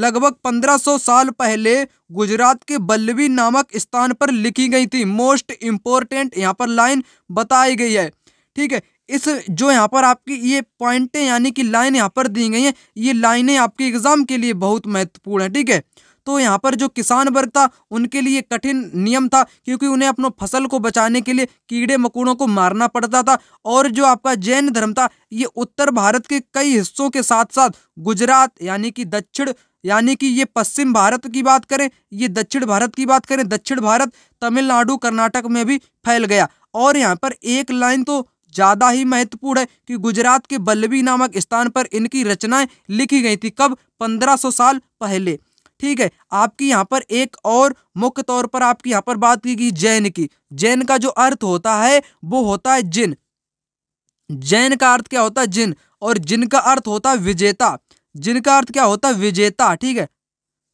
लगभग 1500 साल पहले गुजरात के बल्लवी नामक स्थान पर लिखी गई थी मोस्ट इम्पोर्टेंट यहाँ पर लाइन बताई गई है ठीक है इस जो यहाँ पर आपकी ये पॉइंटें यानी कि लाइन यहाँ पर दी गई हैं ये लाइनें आपके एग्ज़ाम के लिए बहुत महत्वपूर्ण है ठीक है तो यहाँ पर जो किसान वर्ग था उनके लिए कठिन नियम था क्योंकि उन्हें अपनों फसल को बचाने के लिए कीड़े मकोड़ों को मारना पड़ता था और जो आपका जैन धर्म था ये उत्तर भारत के कई हिस्सों के साथ साथ गुजरात यानी कि दक्षिण यानी कि ये पश्चिम भारत की बात करें ये दक्षिण भारत की बात करें दक्षिण भारत तमिलनाडु कर्नाटक में भी फैल गया और यहाँ पर एक लाइन तो ज़्यादा ही महत्वपूर्ण है कि गुजरात के बल्लवी नामक स्थान पर इनकी रचनाएं लिखी गई थी कब 1500 साल पहले ठीक है आपकी यहाँ पर एक और मुख्य तौर पर आपकी यहाँ पर बात की गई जैन की जैन का जो अर्थ होता है वो होता है जिन जैन का अर्थ क्या होता है जिन और जिन का अर्थ होता है विजेता जिन का अर्थ क्या होता है विजेता ठीक है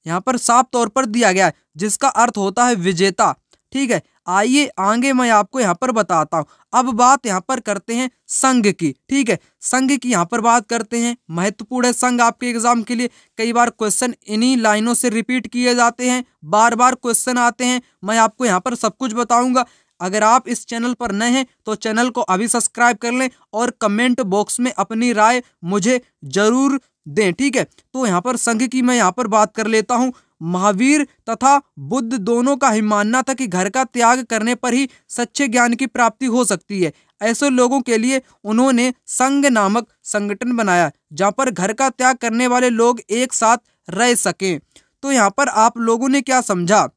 यहाँ पर साफ तौर पर दिया गया है जिसका अर्थ होता है विजेता ठीक है आइए आगे मैं आपको यहाँ पर बताता हूँ अब बात यहाँ पर करते हैं संघ की ठीक है संघ की यहाँ पर बात करते हैं महत्वपूर्ण है संघ आपके एग्जाम के लिए कई बार क्वेश्चन इन्हीं लाइनों से रिपीट किए जाते हैं बार बार क्वेश्चन आते हैं मैं आपको यहाँ पर सब कुछ बताऊंगा अगर आप इस चैनल पर नए हैं तो चैनल को अभी सब्सक्राइब कर लें और कमेंट बॉक्स में अपनी राय मुझे ज़रूर दें ठीक है तो यहाँ पर संघ की मैं यहाँ पर बात कर लेता हूँ महावीर तथा बुद्ध दोनों का ही मानना था कि घर का त्याग करने पर ही सच्चे ज्ञान की प्राप्ति हो सकती है ऐसे लोगों के लिए उन्होंने संघ नामक संगठन बनाया जहाँ पर घर का त्याग करने वाले लोग एक साथ रह सकें तो यहाँ पर आप लोगों ने क्या समझा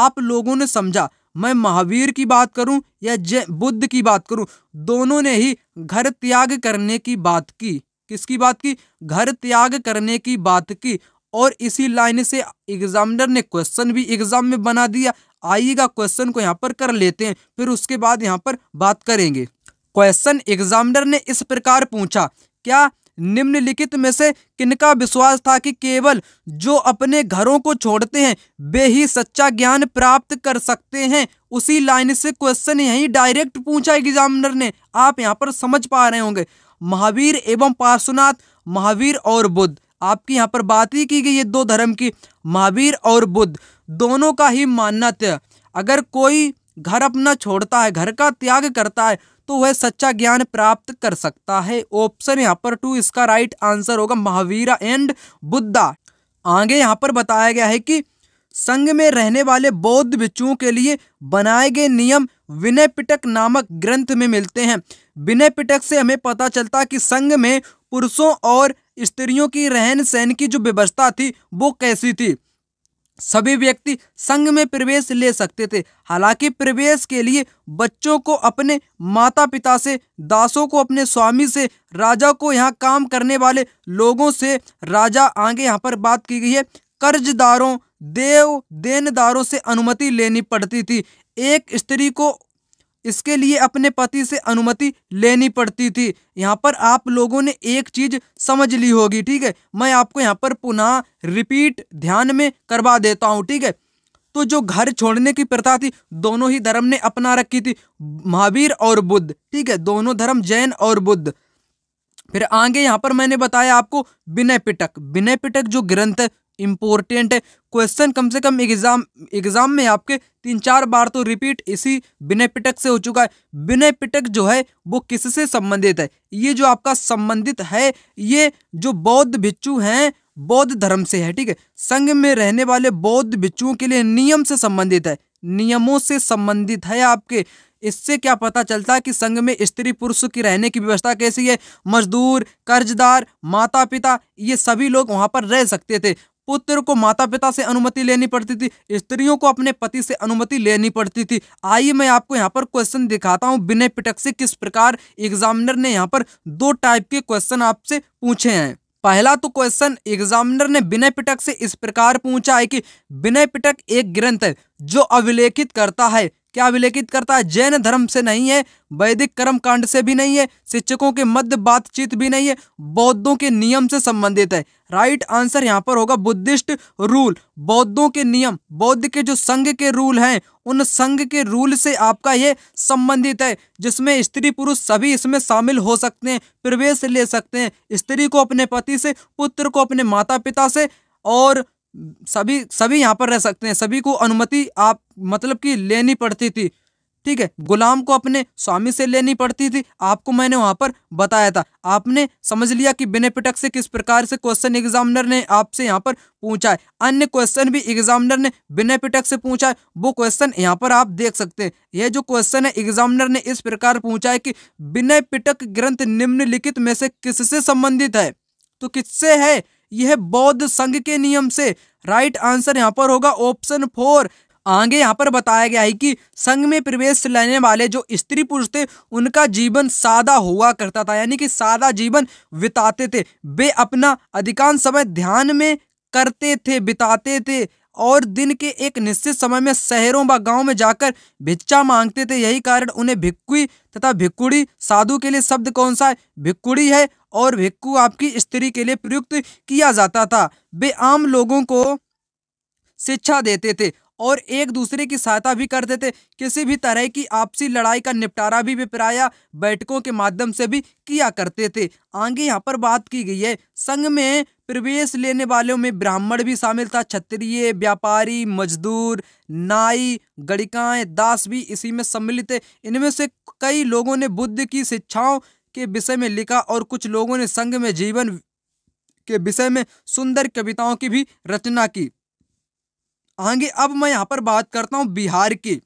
आप लोगों ने समझा मैं महावीर की बात करूं या जय बुद्ध की बात करूं दोनों ने ही घर त्याग करने की बात की किसकी बात की घर त्याग करने की बात की और इसी लाइन से एग्जामिनर ने क्वेश्चन भी एग्जाम में बना दिया आइएगा क्वेश्चन को यहाँ पर कर लेते हैं फिर उसके बाद यहाँ पर बात करेंगे क्वेश्चन एग्जामिनर ने इस प्रकार पूछा क्या निम्नलिखित में से किनका विश्वास था कि केवल जो अपने घरों को छोड़ते हैं वे ही सच्चा ज्ञान प्राप्त कर सकते हैं उसी लाइन से क्वेश्चन यही डायरेक्ट पूछा एग्जामिनर ने आप यहाँ पर समझ पा रहे होंगे महावीर एवं पार्श्वनाथ महावीर और बुद्ध आपकी यहाँ पर बात ही की गई है दो धर्म की महावीर और बुद्ध दोनों का ही मानना था अगर कोई घर अपना छोड़ता है घर का त्याग करता है तो वह सच्चा ज्ञान प्राप्त कर सकता है ऑप्शन यहाँ पर टू इसका राइट आंसर होगा महावीरा एंड बुद्धा आगे यहाँ पर बताया गया है कि संघ में रहने वाले बौद्ध भिक्षुओं के लिए बनाए गए नियम विनय पिटक नामक ग्रंथ में मिलते हैं विनय पिटक से हमें पता चलता कि संघ में पुरुषों और स्त्रियों की रहन सहन की जो व्यवस्था थी वो कैसी थी सभी व्यक्ति संघ में प्रवेश ले सकते थे हालांकि प्रवेश के लिए बच्चों को अपने माता पिता से दासों को अपने स्वामी से राजा को यहाँ काम करने वाले लोगों से राजा आगे यहाँ पर बात की गई है कर्जदारों देव देनदारों से अनुमति लेनी पड़ती थी एक स्त्री को इसके लिए अपने पति से अनुमति लेनी पड़ती थी यहाँ पर आप लोगों ने एक चीज समझ ली होगी ठीक है मैं आपको यहाँ पर पुनः रिपीट ध्यान में करवा देता हूँ ठीक है तो जो घर छोड़ने की प्रथा थी दोनों ही धर्म ने अपना रखी थी महावीर और बुद्ध ठीक है दोनों धर्म जैन और बुद्ध फिर आगे यहाँ पर मैंने बताया आपको विनय पिटक विनय पिटक जो ग्रंथ इम्पोर्टेंट है क्वेश्चन कम से कम एग्जाम एग्जाम में आपके तीन चार बार तो रिपीट इसी विनय पिटक से हो चुका है विनय पिटक जो है वो किससे संबंधित है ये जो आपका संबंधित है ये जो बौद्ध भिक्षु हैं बौद्ध धर्म से है ठीक है संघ में रहने वाले बौद्ध भिक्षुओं के लिए नियम से संबंधित है नियमों से संबंधित है आपके इससे क्या पता चलता है कि संघ में स्त्री पुरुष की रहने की व्यवस्था कैसी है मजदूर कर्जदार माता पिता ये सभी लोग वहाँ पर रह सकते थे पुत्र को माता पिता से अनुमति लेनी पड़ती थी स्त्रियों को अपने पति से अनुमति लेनी पड़ती थी आइए मैं आपको यहाँ पर क्वेश्चन दिखाता हूँ बिना पिटक से किस प्रकार एग्जामिनर ने यहाँ पर दो टाइप के क्वेश्चन आपसे पूछे हैं पहला तो क्वेश्चन एग्जामिनर ने विनय पिटक से इस प्रकार पूछा है कि विनय पिटक एक ग्रंथ है जो अभिलेखित करता है क्या अभिलेखित करता है जैन धर्म से नहीं है वैदिक कर्म कांड से भी नहीं है शिक्षकों के मध्य बातचीत भी नहीं है बौद्धों के नियम से संबंधित है राइट आंसर यहाँ पर होगा बुद्धिस्ट रूल बौद्धों के नियम बौद्ध के जो संघ के रूल हैं उन संघ के रूल से आपका ये संबंधित है जिसमें स्त्री पुरुष सभी इसमें शामिल हो सकते हैं प्रवेश ले सकते हैं स्त्री को अपने पति से पुत्र को अपने माता पिता से और सभी सभी यहाँ पर रह सकते हैं सभी को अनुमति आप मतलब कि लेनी पड़ती थी ठीक है गुलाम को अपने स्वामी से लेनी पड़ती थी आपको मैंने वहाँ पर बताया था आपने समझ लिया कि बिना पिटक से किस प्रकार से क्वेश्चन एग्जामिनर ने आपसे यहाँ पर पूछा है अन्य क्वेश्चन भी एग्जामिनर ने बिना पिटक से पूछा है वो क्वेश्चन यहाँ पर आप देख सकते हैं यह जो क्वेश्चन है एग्जामिनर ने इस प्रकार पूछा है कि बिना पिटक ग्रंथ निम्नलिखित में से किससे संबंधित है तो किससे है यह बौद्ध संघ के नियम से राइट आंसर यहाँ पर होगा ऑप्शन फोर आगे यहाँ पर बताया गया है कि संघ में प्रवेश लेने वाले जो स्त्री पुरुष थे उनका जीवन सादा हुआ करता था यानी कि सादा जीवन बिताते थे वे अपना अधिकांश समय ध्यान में करते थे बिताते थे और दिन के एक निश्चित समय में शहरों व गांव में जाकर भिक्षा मांगते थे यही कारण उन्हें भिक्कुई तथा भिक्कुड़ी साधु के लिए शब्द कौन सा है भिक्कुड़ी है और भिक्कू आपकी स्त्री के लिए प्रयुक्त किया जाता था वे आम लोगों को शिक्षा देते थे और एक दूसरे की सहायता भी करते थे किसी भी तरह की आपसी लड़ाई का निपटारा भी वे प्राय बैठकों के माध्यम से भी किया करते थे आगे यहाँ पर बात की गई है संघ में प्रवेश लेने वालों में ब्राह्मण भी शामिल था क्षत्रिय व्यापारी मजदूर नाई गणिकाएँ दास भी इसी में सम्मिलित थे इनमें से कई लोगों ने बुद्ध की शिक्षाओं के विषय में लिखा और कुछ लोगों ने संघ में जीवन के विषय में सुंदर कविताओं की भी रचना की आगे अब मैं यहाँ पर बात करता हूँ बिहार की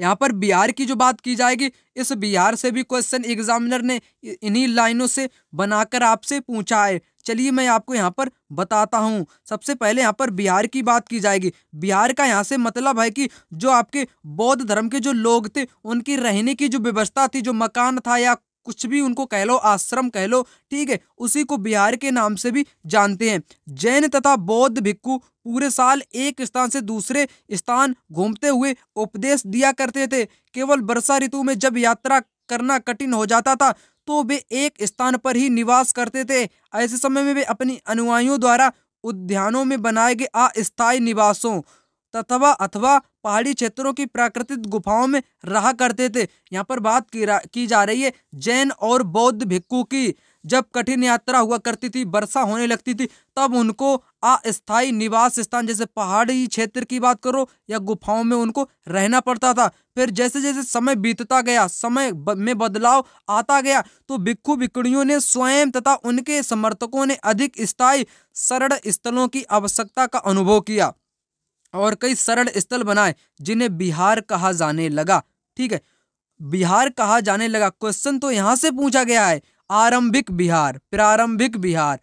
यहाँ पर बिहार की जो बात की जाएगी इस बिहार से भी क्वेश्चन एग्जामिनर ने इन्हीं लाइनों से बनाकर आपसे पूछा है चलिए मैं आपको यहाँ पर बताता हूँ सबसे पहले यहाँ पर बिहार की बात की जाएगी बिहार का यहाँ से मतलब है कि जो आपके बौद्ध धर्म के जो लोग थे उनकी रहने की जो व्यवस्था थी जो मकान था या कुछ भी उनको कह लो आश्रम कह लो ठीक है उसी को बिहार के नाम से भी जानते हैं जैन तथा बौद्ध भिक्खु पूरे साल एक स्थान से दूसरे स्थान घूमते हुए उपदेश दिया करते थे केवल वर्षा ऋतु में जब यात्रा करना कठिन हो जाता था तो वे एक स्थान पर ही निवास करते थे ऐसे समय में वे अपनी अनुयायियों द्वारा उद्यानों में बनाए गए अस्थायी निवासों तथवा अथवा पहाड़ी क्षेत्रों की प्राकृतिक गुफाओं में रहा करते थे यहाँ पर बात की, की जा रही है जैन और बौद्ध भिक्कू की जब कठिन यात्रा हुआ करती थी वर्षा होने लगती थी तब उनको अस्थायी निवास स्थान जैसे पहाड़ी क्षेत्र की बात करो या गुफाओं में उनको रहना पड़ता था फिर जैसे जैसे समय बीतता गया समय में बदलाव आता गया तो भिक्खु भिकड़ियों ने स्वयं तथा उनके समर्थकों ने अधिक स्थायी शरण स्थलों की आवश्यकता का अनुभव किया और कई सरल स्थल बनाए जिन्हें बिहार कहा जाने लगा ठीक है बिहार कहा जाने लगा क्वेश्चन तो यहाँ से पूछा गया है आरंभिक बिहार प्रारंभिक बिहार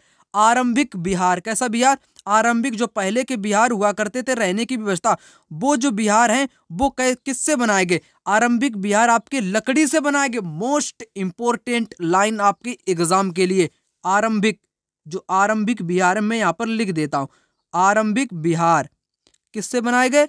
आरंभिक बिहार कैसा बिहार आरंभिक जो पहले के बिहार हुआ करते थे रहने की व्यवस्था वो जो बिहार हैं वो किससे बनाए गए आरंभिक बिहार आपके लकड़ी से बनाए गए मोस्ट इंपॉर्टेंट लाइन आपके एग्जाम के लिए आरंभिक जो आरंभिक बिहार मैं यहाँ पर लिख देता हूँ आरंभिक बिहार किससे बनाए गए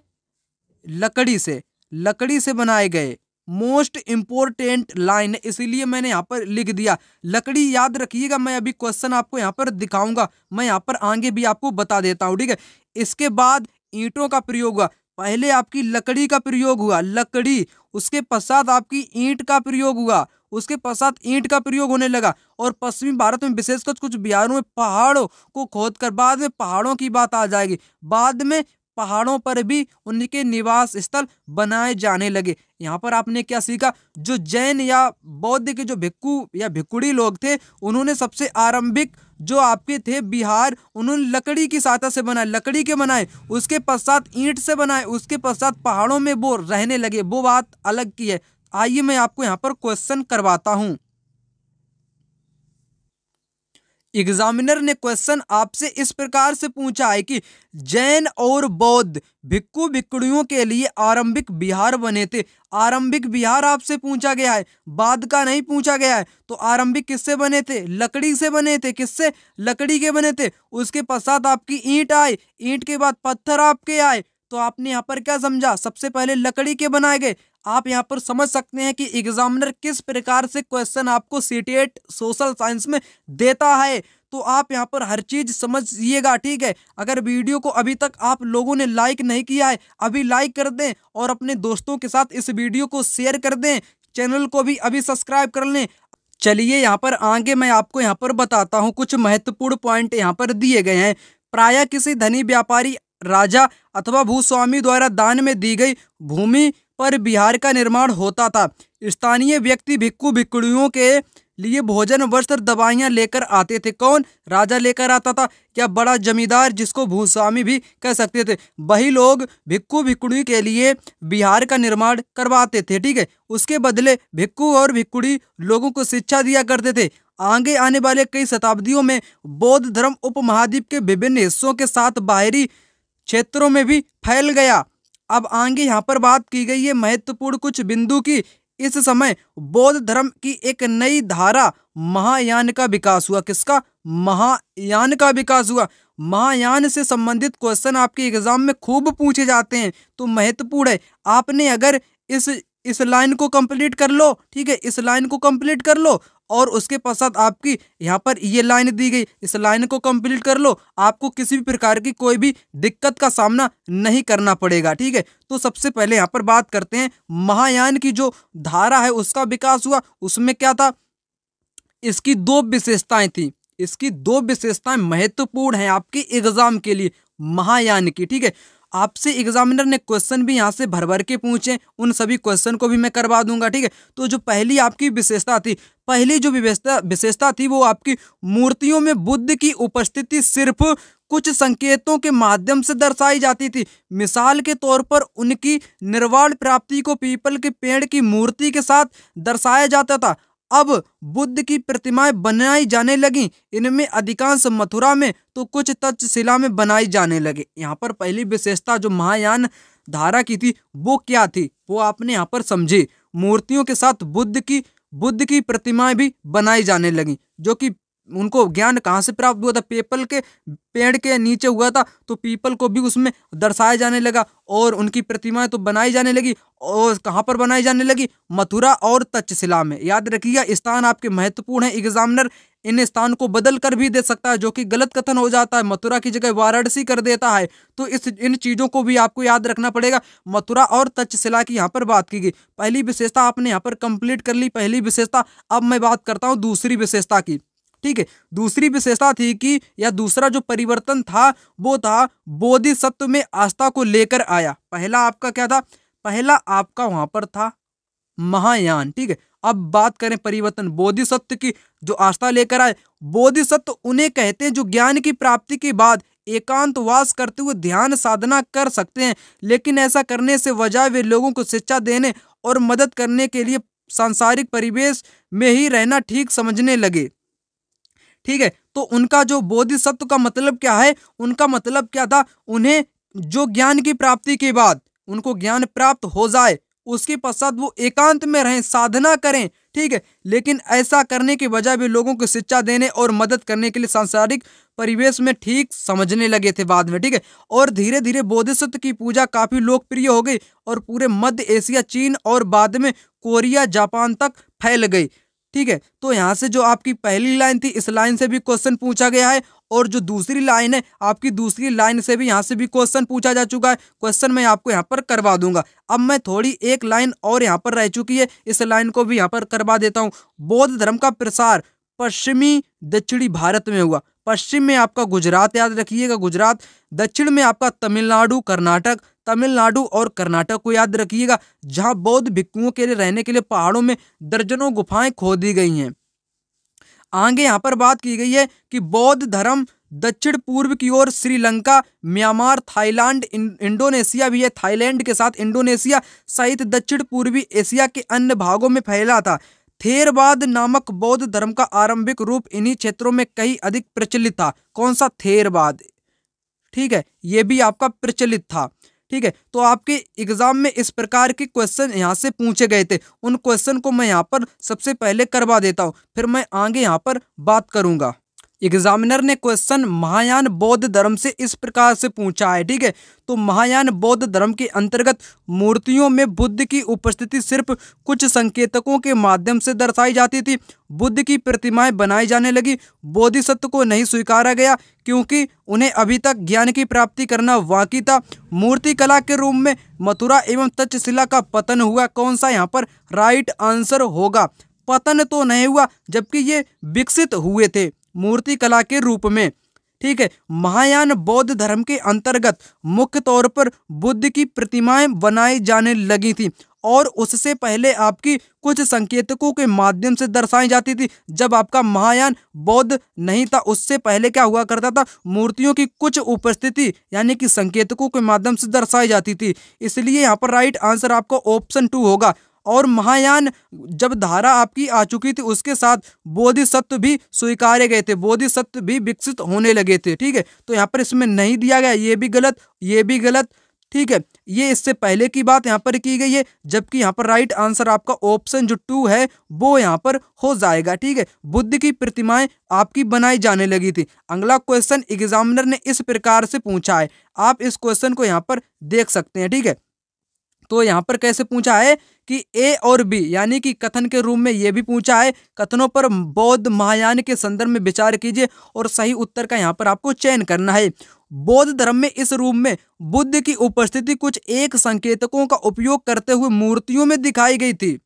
लकड़ी से लकड़ी से बनाए गए मोस्ट इम्पोर्टेंट लाइन इसीलिए मैंने यहाँ पर लिख दिया लकड़ी याद रखिएगा मैं अभी क्वेश्चन आपको यहाँ पर दिखाऊंगा मैं यहाँ पर आगे भी आपको बता देता हूँ ठीक है इसके बाद ईंटों का प्रयोग हुआ पहले आपकी लकड़ी का प्रयोग हुआ लकड़ी उसके पश्चात आपकी ईंट का प्रयोग हुआ उसके पश्चात ईंट का प्रयोग होने लगा और पश्चिमी भारत में विशेषकर कुछ बिहारों में पहाड़ों को खोद कर बाद में पहाड़ों की बात आ जाएगी बाद में पहाड़ों पर भी उनके निवास स्थल बनाए जाने लगे यहाँ पर आपने क्या सीखा जो जैन या बौद्ध के जो भिक्कु या भिक्कुड़ी लोग थे उन्होंने सबसे आरंभिक जो आपके थे बिहार उन्होंने लकड़ी की सहायता से बनाए लकड़ी के बनाए उसके पश्चात ईंट से बनाए उसके पश्चात पहाड़ों में वो रहने लगे वो बात अलग की है आइए मैं आपको यहाँ पर क्वेश्चन करवाता हूँ एग्जामिनर ने क्वेश्चन आपसे इस प्रकार से पूछा है कि जैन और बौद्ध भिक्कु भिक्कुड़ियों के लिए आरंभिक बिहार बने थे आरंभिक बिहार आपसे पूछा गया है बाद का नहीं पूछा गया है तो आरंभिक किससे बने थे लकड़ी से बने थे किससे लकड़ी के बने थे उसके पश्चात आपकी ईंट आए ईंट के बाद पत्थर आपके आए तो आपने यहाँ पर क्या समझा सबसे पहले लकड़ी के बनाए गए आप यहाँ पर समझ सकते हैं कि एग्जामिनर किस प्रकार से क्वेश्चन आपको सी सोशल साइंस में देता है तो आप यहाँ पर हर चीज़ समझिएगा ठीक है अगर वीडियो को अभी तक आप लोगों ने लाइक नहीं किया है अभी लाइक कर दें और अपने दोस्तों के साथ इस वीडियो को शेयर कर दें चैनल को भी अभी सब्सक्राइब कर लें चलिए यहाँ पर आगे मैं आपको यहाँ पर बताता हूँ कुछ महत्वपूर्ण पॉइंट यहाँ पर दिए गए हैं प्राय किसी धनी व्यापारी राजा अथवा भूस्वामी द्वारा दान में दी गई भूमि पर बिहार का निर्माण होता था स्थानीय व्यक्ति भिक्कू भिक्कुड़ियों के लिए भोजन वस्त्र दवाइयाँ लेकर आते थे कौन राजा लेकर आता था या बड़ा जमींदार जिसको भूस्वामी भी कह सकते थे वही लोग भिक्कू भिक्कुड़ी के लिए बिहार का निर्माण करवाते थे ठीक है उसके बदले भिक्कू और भिक्कुड़ी लोगों को शिक्षा दिया करते थे आगे आने वाले कई शताब्दियों में बौद्ध धर्म उपमहाद्वीप के विभिन्न हिस्सों के साथ बाहरी क्षेत्रों में भी फैल गया अब आगे यहाँ पर बात की गई है महत्वपूर्ण कुछ बिंदु की इस समय बौद्ध धर्म की एक नई धारा महायान का विकास हुआ किसका महायान का विकास हुआ महायान से संबंधित क्वेश्चन आपके एग्जाम में खूब पूछे जाते हैं तो महत्वपूर्ण है आपने अगर इस इस लाइन को कंप्लीट कर लो ठीक है इस लाइन को कंप्लीट कर लो और उसके पश्चात आपकी यहाँ पर ये लाइन दी गई इस लाइन को कंप्लीट कर लो आपको किसी भी प्रकार की कोई भी दिक्कत का सामना नहीं करना पड़ेगा ठीक है तो सबसे पहले यहाँ पर बात करते हैं महायान की जो धारा है उसका विकास हुआ उसमें क्या था इसकी दो विशेषताएं थी इसकी दो विशेषताएं महत्वपूर्ण है आपके एग्जाम के लिए महायान की ठीक है आपसे एग्जामिनर ने क्वेश्चन भी यहाँ से भर भर के पूछे उन सभी क्वेश्चन को भी मैं करवा दूंगा ठीक है तो जो पहली आपकी विशेषता थी पहली जो विशेषता विशेषता थी वो आपकी मूर्तियों में बुद्ध की उपस्थिति सिर्फ कुछ संकेतों के माध्यम से दर्शाई जाती थी मिसाल के तौर पर उनकी निर्वाण प्राप्ति को पीपल के पेड़ की मूर्ति के साथ दर्शाया जाता था अब बुद्ध की प्रतिमाएं बनाई जाने लगी इनमें अधिकांश मथुरा में तो कुछ तक्षशिला में बनाई जाने लगे यहाँ पर पहली विशेषता जो महायान धारा की थी वो क्या थी वो आपने यहाँ पर समझी मूर्तियों के साथ बुद्ध की बुद्ध की प्रतिमाएं भी बनाई जाने लगी जो कि उनको ज्ञान कहाँ से प्राप्त हुआ था पेपल के पेड़ के नीचे हुआ था तो पीपल को भी उसमें दर्शाया जाने लगा और उनकी प्रतिमाएं तो बनाई जाने लगी और कहाँ पर बनाई जाने लगी मथुरा और तक्षशिला में याद रखिएगा स्थान आपके महत्वपूर्ण है एग्जामिनर इन स्थान को बदल कर भी दे सकता है जो कि गलत कथन हो जाता है मथुरा की जगह वाराणसी कर देता है तो इस इन चीज़ों को भी आपको याद रखना पड़ेगा मथुरा और तक्षशिला की यहाँ पर बात की गई पहली विशेषता आपने यहाँ पर कंप्लीट कर ली पहली विशेषता अब मैं बात करता हूँ दूसरी विशेषता की ठीक है दूसरी विशेषता थी कि या दूसरा जो परिवर्तन था वो था बोधिसत्व में आस्था को लेकर आया पहला आपका क्या था पहला आपका वहां पर था महायान ठीक है अब बात करें परिवर्तन बोधिसत्व की जो आस्था लेकर आए बोधिसत्व उन्हें कहते हैं जो ज्ञान की प्राप्ति के बाद एकांतवास करते हुए ध्यान साधना कर सकते हैं लेकिन ऐसा करने से वजह वे लोगों को शिक्षा देने और मदद करने के लिए सांसारिक परिवेश में ही रहना ठीक समझने लगे ठीक है तो उनका जो बोधिसत्व का मतलब क्या है उनका मतलब क्या था उन्हें जो ज्ञान की प्राप्ति के बाद उनको ज्ञान प्राप्त हो जाए उसके पश्चात वो एकांत में रहें साधना करें ठीक है लेकिन ऐसा करने के बजाय भी लोगों को शिक्षा देने और मदद करने के लिए सांसारिक परिवेश में ठीक समझने लगे थे बाद में ठीक है और धीरे धीरे बोधिसत्व की पूजा काफ़ी लोकप्रिय हो गई और पूरे मध्य एशिया चीन और बाद में कोरिया जापान तक फैल गई ठीक है तो यहाँ से जो आपकी पहली लाइन थी इस लाइन से भी क्वेश्चन पूछा गया है और जो दूसरी लाइन है आपकी दूसरी लाइन से भी यहाँ से भी क्वेश्चन पूछा जा चुका है क्वेश्चन मैं आपको यहाँ पर करवा दूंगा अब मैं थोड़ी एक लाइन और यहाँ पर रह चुकी है इस लाइन को भी यहाँ पर करवा देता हूँ बौद्ध धर्म का प्रसार पश्चिमी दक्षिणी भारत में हुआ पश्चिम में आपका गुजरात याद रखिएगा गुजरात दक्षिण में आपका तमिलनाडु कर्नाटक तमिलनाडु और कर्नाटक को याद रखिएगा जहां बौद्ध भिक्कुओं के लिए रहने के लिए पहाड़ों में दर्जनों गुफाएं दी गई हैं आगे यहां पर बात की गई है कि बौद्ध धर्म दक्षिण पूर्व की ओर श्रीलंका म्यांमार थाईलैंड इंडोनेशिया भी है थाईलैंड के साथ इंडोनेशिया सहित दक्षिण पूर्वी एशिया के अन्य भागों में फैला था थेरवाद नामक बौद्ध धर्म का आरंभिक रूप इन्हीं क्षेत्रों में कहीं अधिक प्रचलित था कौन सा थेरवाद ठीक है ये भी आपका प्रचलित था ठीक है तो आपके एग्ज़ाम में इस प्रकार के क्वेश्चन यहाँ से पूछे गए थे उन क्वेश्चन को मैं यहाँ पर सबसे पहले करवा देता हूँ फिर मैं आगे यहाँ पर बात करूँगा एग्जामिनर ने क्वेश्चन महायान बौद्ध धर्म से इस प्रकार से पूछा है ठीक है तो महायान बौद्ध धर्म के अंतर्गत मूर्तियों में बुद्ध की उपस्थिति सिर्फ कुछ संकेतकों के माध्यम से दर्शाई जाती थी बुद्ध की प्रतिमाएं बनाई जाने लगी बोधिसत्व को नहीं स्वीकारा गया क्योंकि उन्हें अभी तक ज्ञान की प्राप्ति करना बाकी था मूर्ति कला के रूप में मथुरा एवं तक्षशिला का पतन हुआ कौन सा यहाँ पर राइट आंसर होगा पतन तो नहीं हुआ जबकि ये विकसित हुए थे मूर्ति कला के रूप में ठीक है महायान बौद्ध धर्म के अंतर्गत मुख्य तौर पर बुद्ध की प्रतिमाएं बनाई जाने लगी थी और उससे पहले आपकी कुछ संकेतकों के माध्यम से दर्शाई जाती थी जब आपका महायान बौद्ध नहीं था उससे पहले क्या हुआ करता था मूर्तियों की कुछ उपस्थिति यानी कि संकेतकों के माध्यम से दर्शाई जाती थी इसलिए यहाँ पर राइट आंसर आपको ऑप्शन टू होगा और महायान जब धारा आपकी आ चुकी थी उसके साथ बोधिसत्व भी स्वीकारे गए थे बोधिसत्व भी विकसित होने लगे थे ठीक है तो यहाँ पर इसमें नहीं दिया गया ये भी गलत ये भी गलत ठीक है ये इससे पहले की बात यहाँ पर की गई है जबकि यहाँ पर राइट आंसर आपका ऑप्शन जो टू है वो यहाँ पर हो जाएगा ठीक है बुद्ध की प्रतिमाएं आपकी बनाई जाने लगी थी अगला क्वेश्चन एग्जामिनर ने इस प्रकार से पूछा है आप इस क्वेश्चन को यहाँ पर देख सकते हैं ठीक है तो यहाँ पर कैसे पूछा है कि ए और बी यानी कि कथन के रूप में ये भी पूछा है कथनों पर बौद्ध महायान के संदर्भ में विचार कीजिए और सही उत्तर का यहाँ पर आपको चयन करना है बौद्ध धर्म में इस रूप में बुद्ध की उपस्थिति कुछ एक संकेतकों का उपयोग करते हुए मूर्तियों में दिखाई गई थी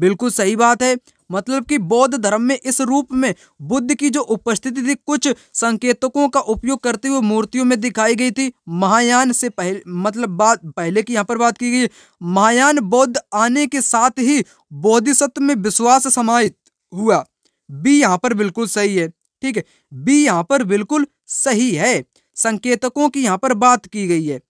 बिल्कुल सही बात है मतलब कि बौद्ध धर्म में इस रूप में बुद्ध की जो उपस्थिति थी कुछ संकेतकों का उपयोग करते हुए मूर्तियों में दिखाई गई थी महायान से पहले मतलब बात पहले की यहाँ पर बात की गई महायान बौद्ध आने के साथ ही बौद्धिसत्व में विश्वास समाहित हुआ बी यहाँ पर बिल्कुल सही है ठीक है बी यहाँ पर बिल्कुल सही है संकेतकों की यहाँ पर बात की गई है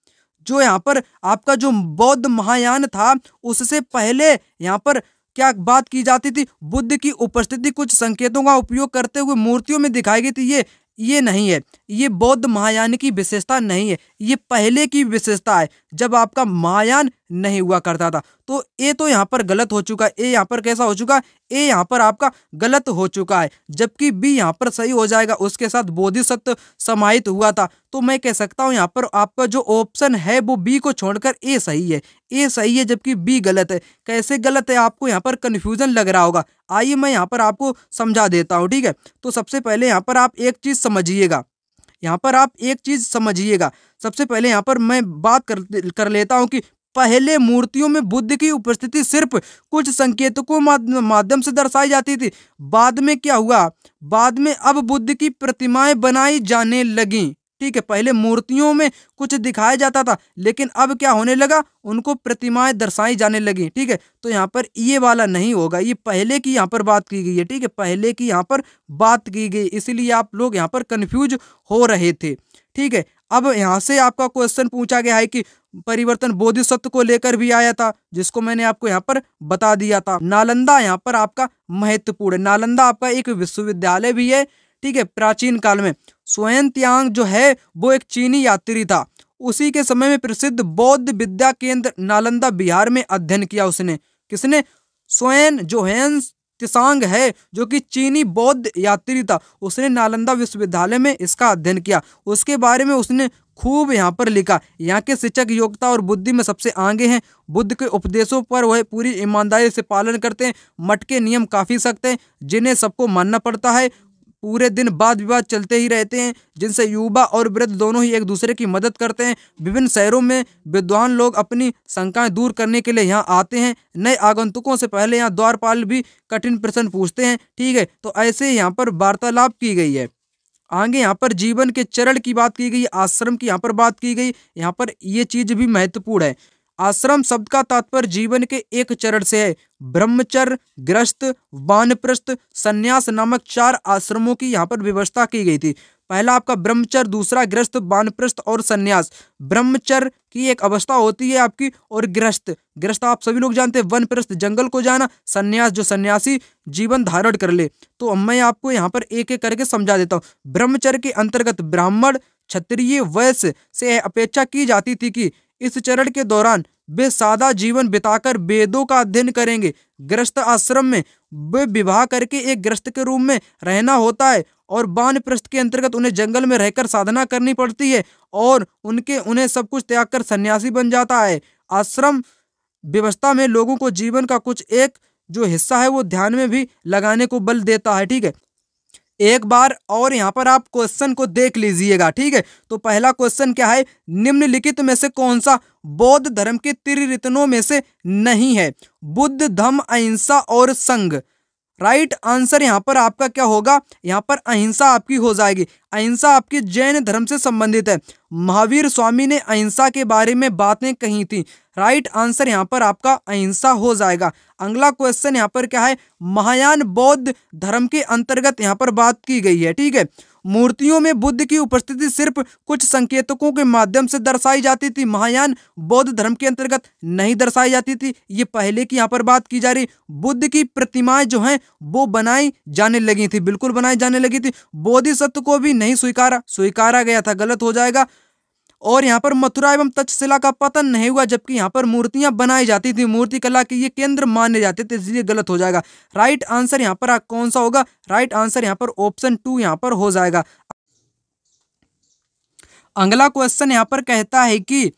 जो यहाँ पर आपका जो बौद्ध महायान था उससे पहले यहाँ पर क्या बात की जाती थी बुद्ध की उपस्थिति कुछ संकेतों का उपयोग करते हुए मूर्तियों में दिखाई गई थी ये ये नहीं है ये बौद्ध महायान की विशेषता नहीं है ये पहले की विशेषता है जब आपका मायान नहीं हुआ करता था तो ए तो यहाँ पर गलत हो चुका है ए यहाँ पर कैसा हो चुका ए यहाँ पर आपका गलत हो चुका है जबकि बी यहाँ पर सही हो जाएगा उसके साथ बोधिसत्व समाहित हुआ था तो मैं कह सकता हूँ यहाँ पर आपका जो ऑप्शन है वो बी को छोड़कर ए सही है ए सही है जबकि बी गलत है कैसे गलत है आपको यहाँ पर कन्फ्यूजन लग रहा होगा आइए मैं यहाँ पर आपको समझा देता हूँ ठीक है तो सबसे पहले यहाँ पर आप एक चीज़ समझिएगा यहाँ पर आप एक चीज़ समझिएगा सबसे पहले यहाँ पर मैं बात कर कर लेता हूँ कि पहले मूर्तियों में बुद्ध की उपस्थिति सिर्फ कुछ संकेतकों माध्यम से दर्शाई जाती थी बाद में क्या हुआ बाद में अब बुद्ध की प्रतिमाएं बनाई जाने लगीं ठीक है पहले मूर्तियों में कुछ दिखाया जाता था लेकिन अब क्या होने लगा उनको प्रतिमाएं दर्शाई जाने लगी ठीक है तो यहाँ पर ये वाला नहीं होगा ये पहले की यहाँ पर बात की गई है ठीक है पहले की यहाँ पर बात की गई इसीलिए आप लोग यहाँ पर कन्फ्यूज हो रहे थे ठीक है अब यहाँ से आपका क्वेश्चन पूछा गया है कि परिवर्तन बोधिसत्व को लेकर भी आया था जिसको मैंने आपको यहाँ पर बता दिया था नालंदा यहाँ पर आपका महत्वपूर्ण नालंदा आपका एक विश्वविद्यालय भी है ठीक है प्राचीन काल में स्वयं त्यांग जो है वो एक चीनी यात्री था उसी के समय में प्रसिद्ध बौद्ध विद्या केंद्र नालंदा बिहार में अध्ययन किया उसने किसने स्वयं जोहेंस तिसांग है जो कि चीनी बौद्ध यात्री था उसने नालंदा विश्वविद्यालय में इसका अध्ययन किया उसके बारे में उसने खूब यहाँ पर लिखा यहाँ के शिक्षक योग्यता और बुद्धि में सबसे आगे हैं बुद्ध के उपदेशों पर वह पूरी ईमानदारी से पालन करते हैं मटके के नियम काफ़ी सख्त हैं जिन्हें सबको मानना पड़ता है पूरे दिन वाद विवाद चलते ही रहते हैं जिनसे युवा और वृद्ध दोनों ही एक दूसरे की मदद करते हैं विभिन्न शहरों में विद्वान लोग अपनी शंकाएं दूर करने के लिए यहाँ आते हैं नए आगंतुकों से पहले यहाँ द्वारपाल भी कठिन प्रश्न पूछते हैं ठीक है तो ऐसे यहाँ पर वार्तालाप की गई है आगे यहाँ पर जीवन के चरण की बात की गई आश्रम की यहाँ पर बात की गई यहाँ पर ये चीज़ भी महत्वपूर्ण है आश्रम शब्द का तात्पर्य जीवन के एक चरण से है ब्रह्मचर्य ग्रस्त वानप्रस्थ संन्यास नामक चार आश्रमों की यहाँ पर व्यवस्था की गई थी पहला आपका ब्रह्मचर्य दूसरा ग्रस्त वानप्रस्थ और संन्यास ब्रह्मचर्य की एक अवस्था होती है आपकी और ग्रस्त ग्रस्त आप सभी लोग जानते हैं वनप्रस्थ जंगल को जाना संन्यास जो सन्यासी जीवन धारण कर ले तो मैं आपको यहाँ पर एक एक करके समझा देता हूँ ब्रह्मचर्य के अंतर्गत ब्राह्मण क्षत्रिय वैश्य से अपेक्षा की जाती थी कि इस चरण के दौरान वे सादा जीवन बिताकर वेदों का अध्ययन करेंगे ग्रस्त आश्रम में वे विवाह करके एक ग्रस्त के रूप में रहना होता है और बान के अंतर्गत उन्हें जंगल में रहकर साधना करनी पड़ती है और उनके उन्हें सब कुछ त्याग कर सन्यासी बन जाता है आश्रम व्यवस्था में लोगों को जीवन का कुछ एक जो हिस्सा है वो ध्यान में भी लगाने को बल देता है ठीक है एक बार और यहाँ पर आप क्वेश्चन को देख लीजिएगा ठीक है तो पहला क्वेश्चन क्या है निम्नलिखित में से कौन सा बौद्ध धर्म के त्रिरत्नों में से नहीं है बुद्ध धम अहिंसा और संघ राइट आंसर यहाँ पर आपका क्या होगा यहाँ पर अहिंसा आपकी हो जाएगी अहिंसा आपके जैन धर्म से संबंधित है महावीर स्वामी ने अहिंसा के बारे में बातें कही थी राइट आंसर यहाँ पर आपका अहिंसा हो जाएगा अगला क्वेश्चन यहाँ पर क्या है महायान बौद्ध धर्म के अंतर्गत यहाँ पर बात की गई है ठीक है मूर्तियों में बुद्ध की उपस्थिति सिर्फ कुछ संकेतकों के माध्यम से दर्शाई जाती थी महायान बौद्ध धर्म के अंतर्गत नहीं दर्शाई जाती थी ये पहले की यहाँ पर बात की जा रही बुद्ध की प्रतिमाएं जो हैं वो बनाई जाने लगी थी बिल्कुल बनाई जाने लगी थी बोधिसत्व को भी नहीं स्वीकारा स्वीकारा गया था गलत हो जाएगा और यहाँ पर मथुरा एवं तक्षशिला का पतन नहीं हुआ जबकि यहाँ पर मूर्तियां बनाई जाती थी मूर्ति कला के ये केंद्र माने जाते थे इसलिए गलत हो जाएगा राइट आंसर यहाँ पर कौन सा होगा राइट आंसर यहाँ पर ऑप्शन टू यहाँ पर हो जाएगा अगला क्वेश्चन यहाँ पर कहता है कि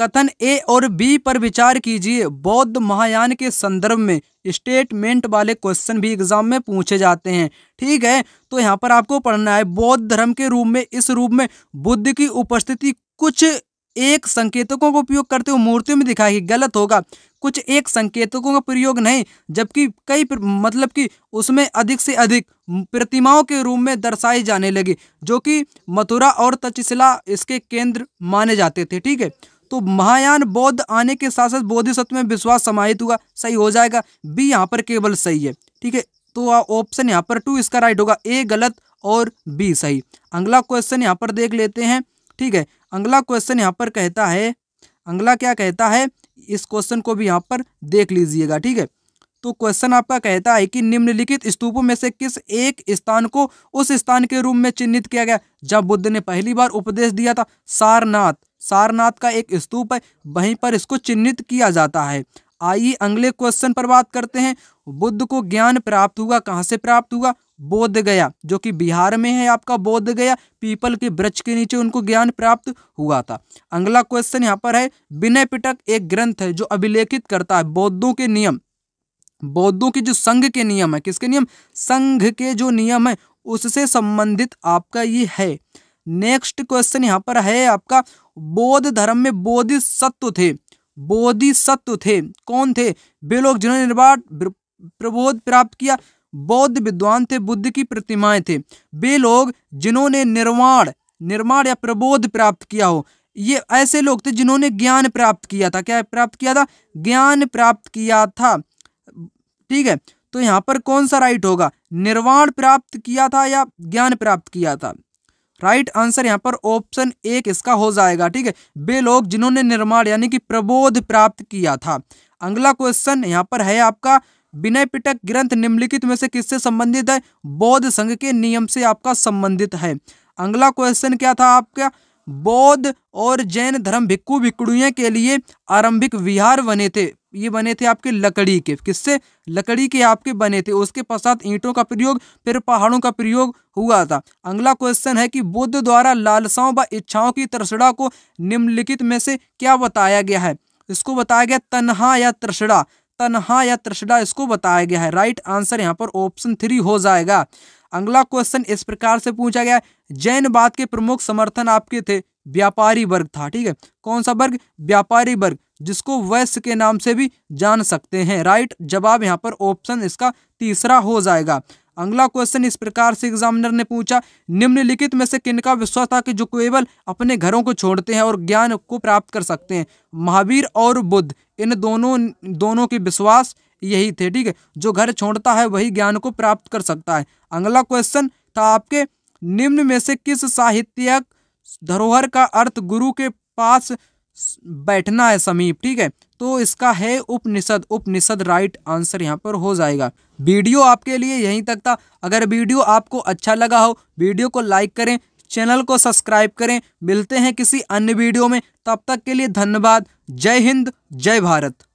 कथन ए और बी पर विचार कीजिए बौद्ध महायान के संदर्भ में स्टेटमेंट वाले क्वेश्चन भी एग्जाम में पूछे जाते हैं ठीक है तो यहाँ पर आपको पढ़ना है बौद्ध धर्म के रूप में इस रूप में बुद्ध की उपस्थिति कुछ एक संकेतकों का उपयोग करते हुए मूर्तियों में दिखाया गलत होगा कुछ एक संकेतकों का प्रयोग नहीं जबकि कई मतलब कि उसमें अधिक से अधिक प्रतिमाओं के रूप में दर्शाए जाने लगे जो कि मथुरा और तचिसला इसके केंद्र माने जाते थे ठीक है तो महायान बौद्ध आने के साथ साथ बोधिसत्व में विश्वास समाहित हुआ सही हो जाएगा बी यहाँ पर केवल सही है ठीक है तो ऑप्शन यहाँ पर टू इसका राइट होगा ए गलत और बी सही अगला क्वेश्चन यहाँ पर देख लेते हैं ठीक है अगला क्वेश्चन यहाँ पर कहता है अगला क्या कहता है इस क्वेश्चन को भी यहाँ पर देख लीजिएगा ठीक है तो क्वेश्चन आपका कहता है कि निम्नलिखित स्तूपों में से किस एक स्थान को उस स्थान के रूप में चिन्हित किया गया जब बुद्ध ने पहली बार उपदेश दिया था सारनाथ सारनाथ का एक स्तूप है वहीं पर इसको चिन्हित किया जाता है आइए अगले क्वेश्चन पर बात करते हैं बुद्ध को ज्ञान प्राप्त हुआ कहाँ से प्राप्त हुआ बोध गया जो कि बिहार में है आपका बोध गया पीपल के वृक्ष के नीचे उनको ज्ञान प्राप्त हुआ था अगला क्वेश्चन यहाँ पर है विनय पिटक एक ग्रंथ है जो अभिलेखित करता है बौद्धों के नियम बौद्धों के जो संघ के नियम है किसके नियम संघ के जो नियम है उससे संबंधित आपका ये है नेक्स्ट क्वेश्चन यहाँ पर है आपका बौद्ध धर्म में बोधि सत्व थे बोधि सत्व थे कौन थे वे लोग जिन्होंने निर्वाण प्रबोध प्राप्त किया बौद्ध विद्वान थे बुद्ध की प्रतिमाएं थे वे लोग जिन्होंने निर्वाण निर्माण या प्रबोध प्राप्त किया हो ये ऐसे लोग थे जिन्होंने ज्ञान प्राप्त किया था क्या प्राप्त किया था ज्ञान प्राप्त किया था ठीक है तो यहाँ पर कौन सा राइट होगा निर्वाण प्राप्त किया था या ज्ञान प्राप्त किया था राइट आंसर यहाँ पर ऑप्शन एक इसका हो जाएगा ठीक है वे लोग जिन्होंने निर्माण यानी कि प्रबोध प्राप्त किया था अगला क्वेश्चन यहाँ पर है आपका विनय पिटक ग्रंथ निम्नलिखित में से किससे संबंधित है बौद्ध संघ के नियम से आपका संबंधित है अगला क्वेश्चन क्या था आपका बौद्ध और जैन धर्म भिक्कू भिक्कुड़ियों के लिए आरंभिक विहार बने थे ये बने थे आपके लकड़ी के किससे लकड़ी के आपके बने थे उसके पश्चात ईंटों का प्रयोग फिर पहाड़ों का प्रयोग हुआ था अगला क्वेश्चन है कि बुद्ध द्वारा लालसाओं व इच्छाओं की तरसड़ा को निम्नलिखित में से क्या बताया गया है इसको बताया गया तनहा या तरसड़ा तनहा या त्रिशडा इसको बताया गया है राइट आंसर यहाँ पर ऑप्शन थ्री हो जाएगा अगला क्वेश्चन इस प्रकार से पूछा गया जैन बात के प्रमुख समर्थन आपके थे व्यापारी वर्ग था ठीक है कौन सा वर्ग व्यापारी वर्ग जिसको वैश्य के नाम से भी जान सकते हैं राइट जवाब यहाँ पर ऑप्शन इसका तीसरा हो जाएगा अगला क्वेश्चन इस प्रकार से एग्जामिनर ने पूछा निम्नलिखित में से किनका विश्वास था कि जो केवल अपने घरों को छोड़ते हैं और ज्ञान को प्राप्त कर सकते हैं महावीर और बुद्ध इन दोनों दोनों के विश्वास यही थे ठीक है जो घर छोड़ता है वही ज्ञान को प्राप्त कर सकता है अगला क्वेश्चन था आपके निम्न में से किस साहित्यक धरोहर का अर्थ गुरु के पास बैठना है समीप ठीक है तो इसका है उपनिषद उपनिषद राइट आंसर यहाँ पर हो जाएगा वीडियो आपके लिए यहीं तक था अगर वीडियो आपको अच्छा लगा हो वीडियो को लाइक करें चैनल को सब्सक्राइब करें मिलते हैं किसी अन्य वीडियो में तब तक के लिए धन्यवाद जय हिंद जय भारत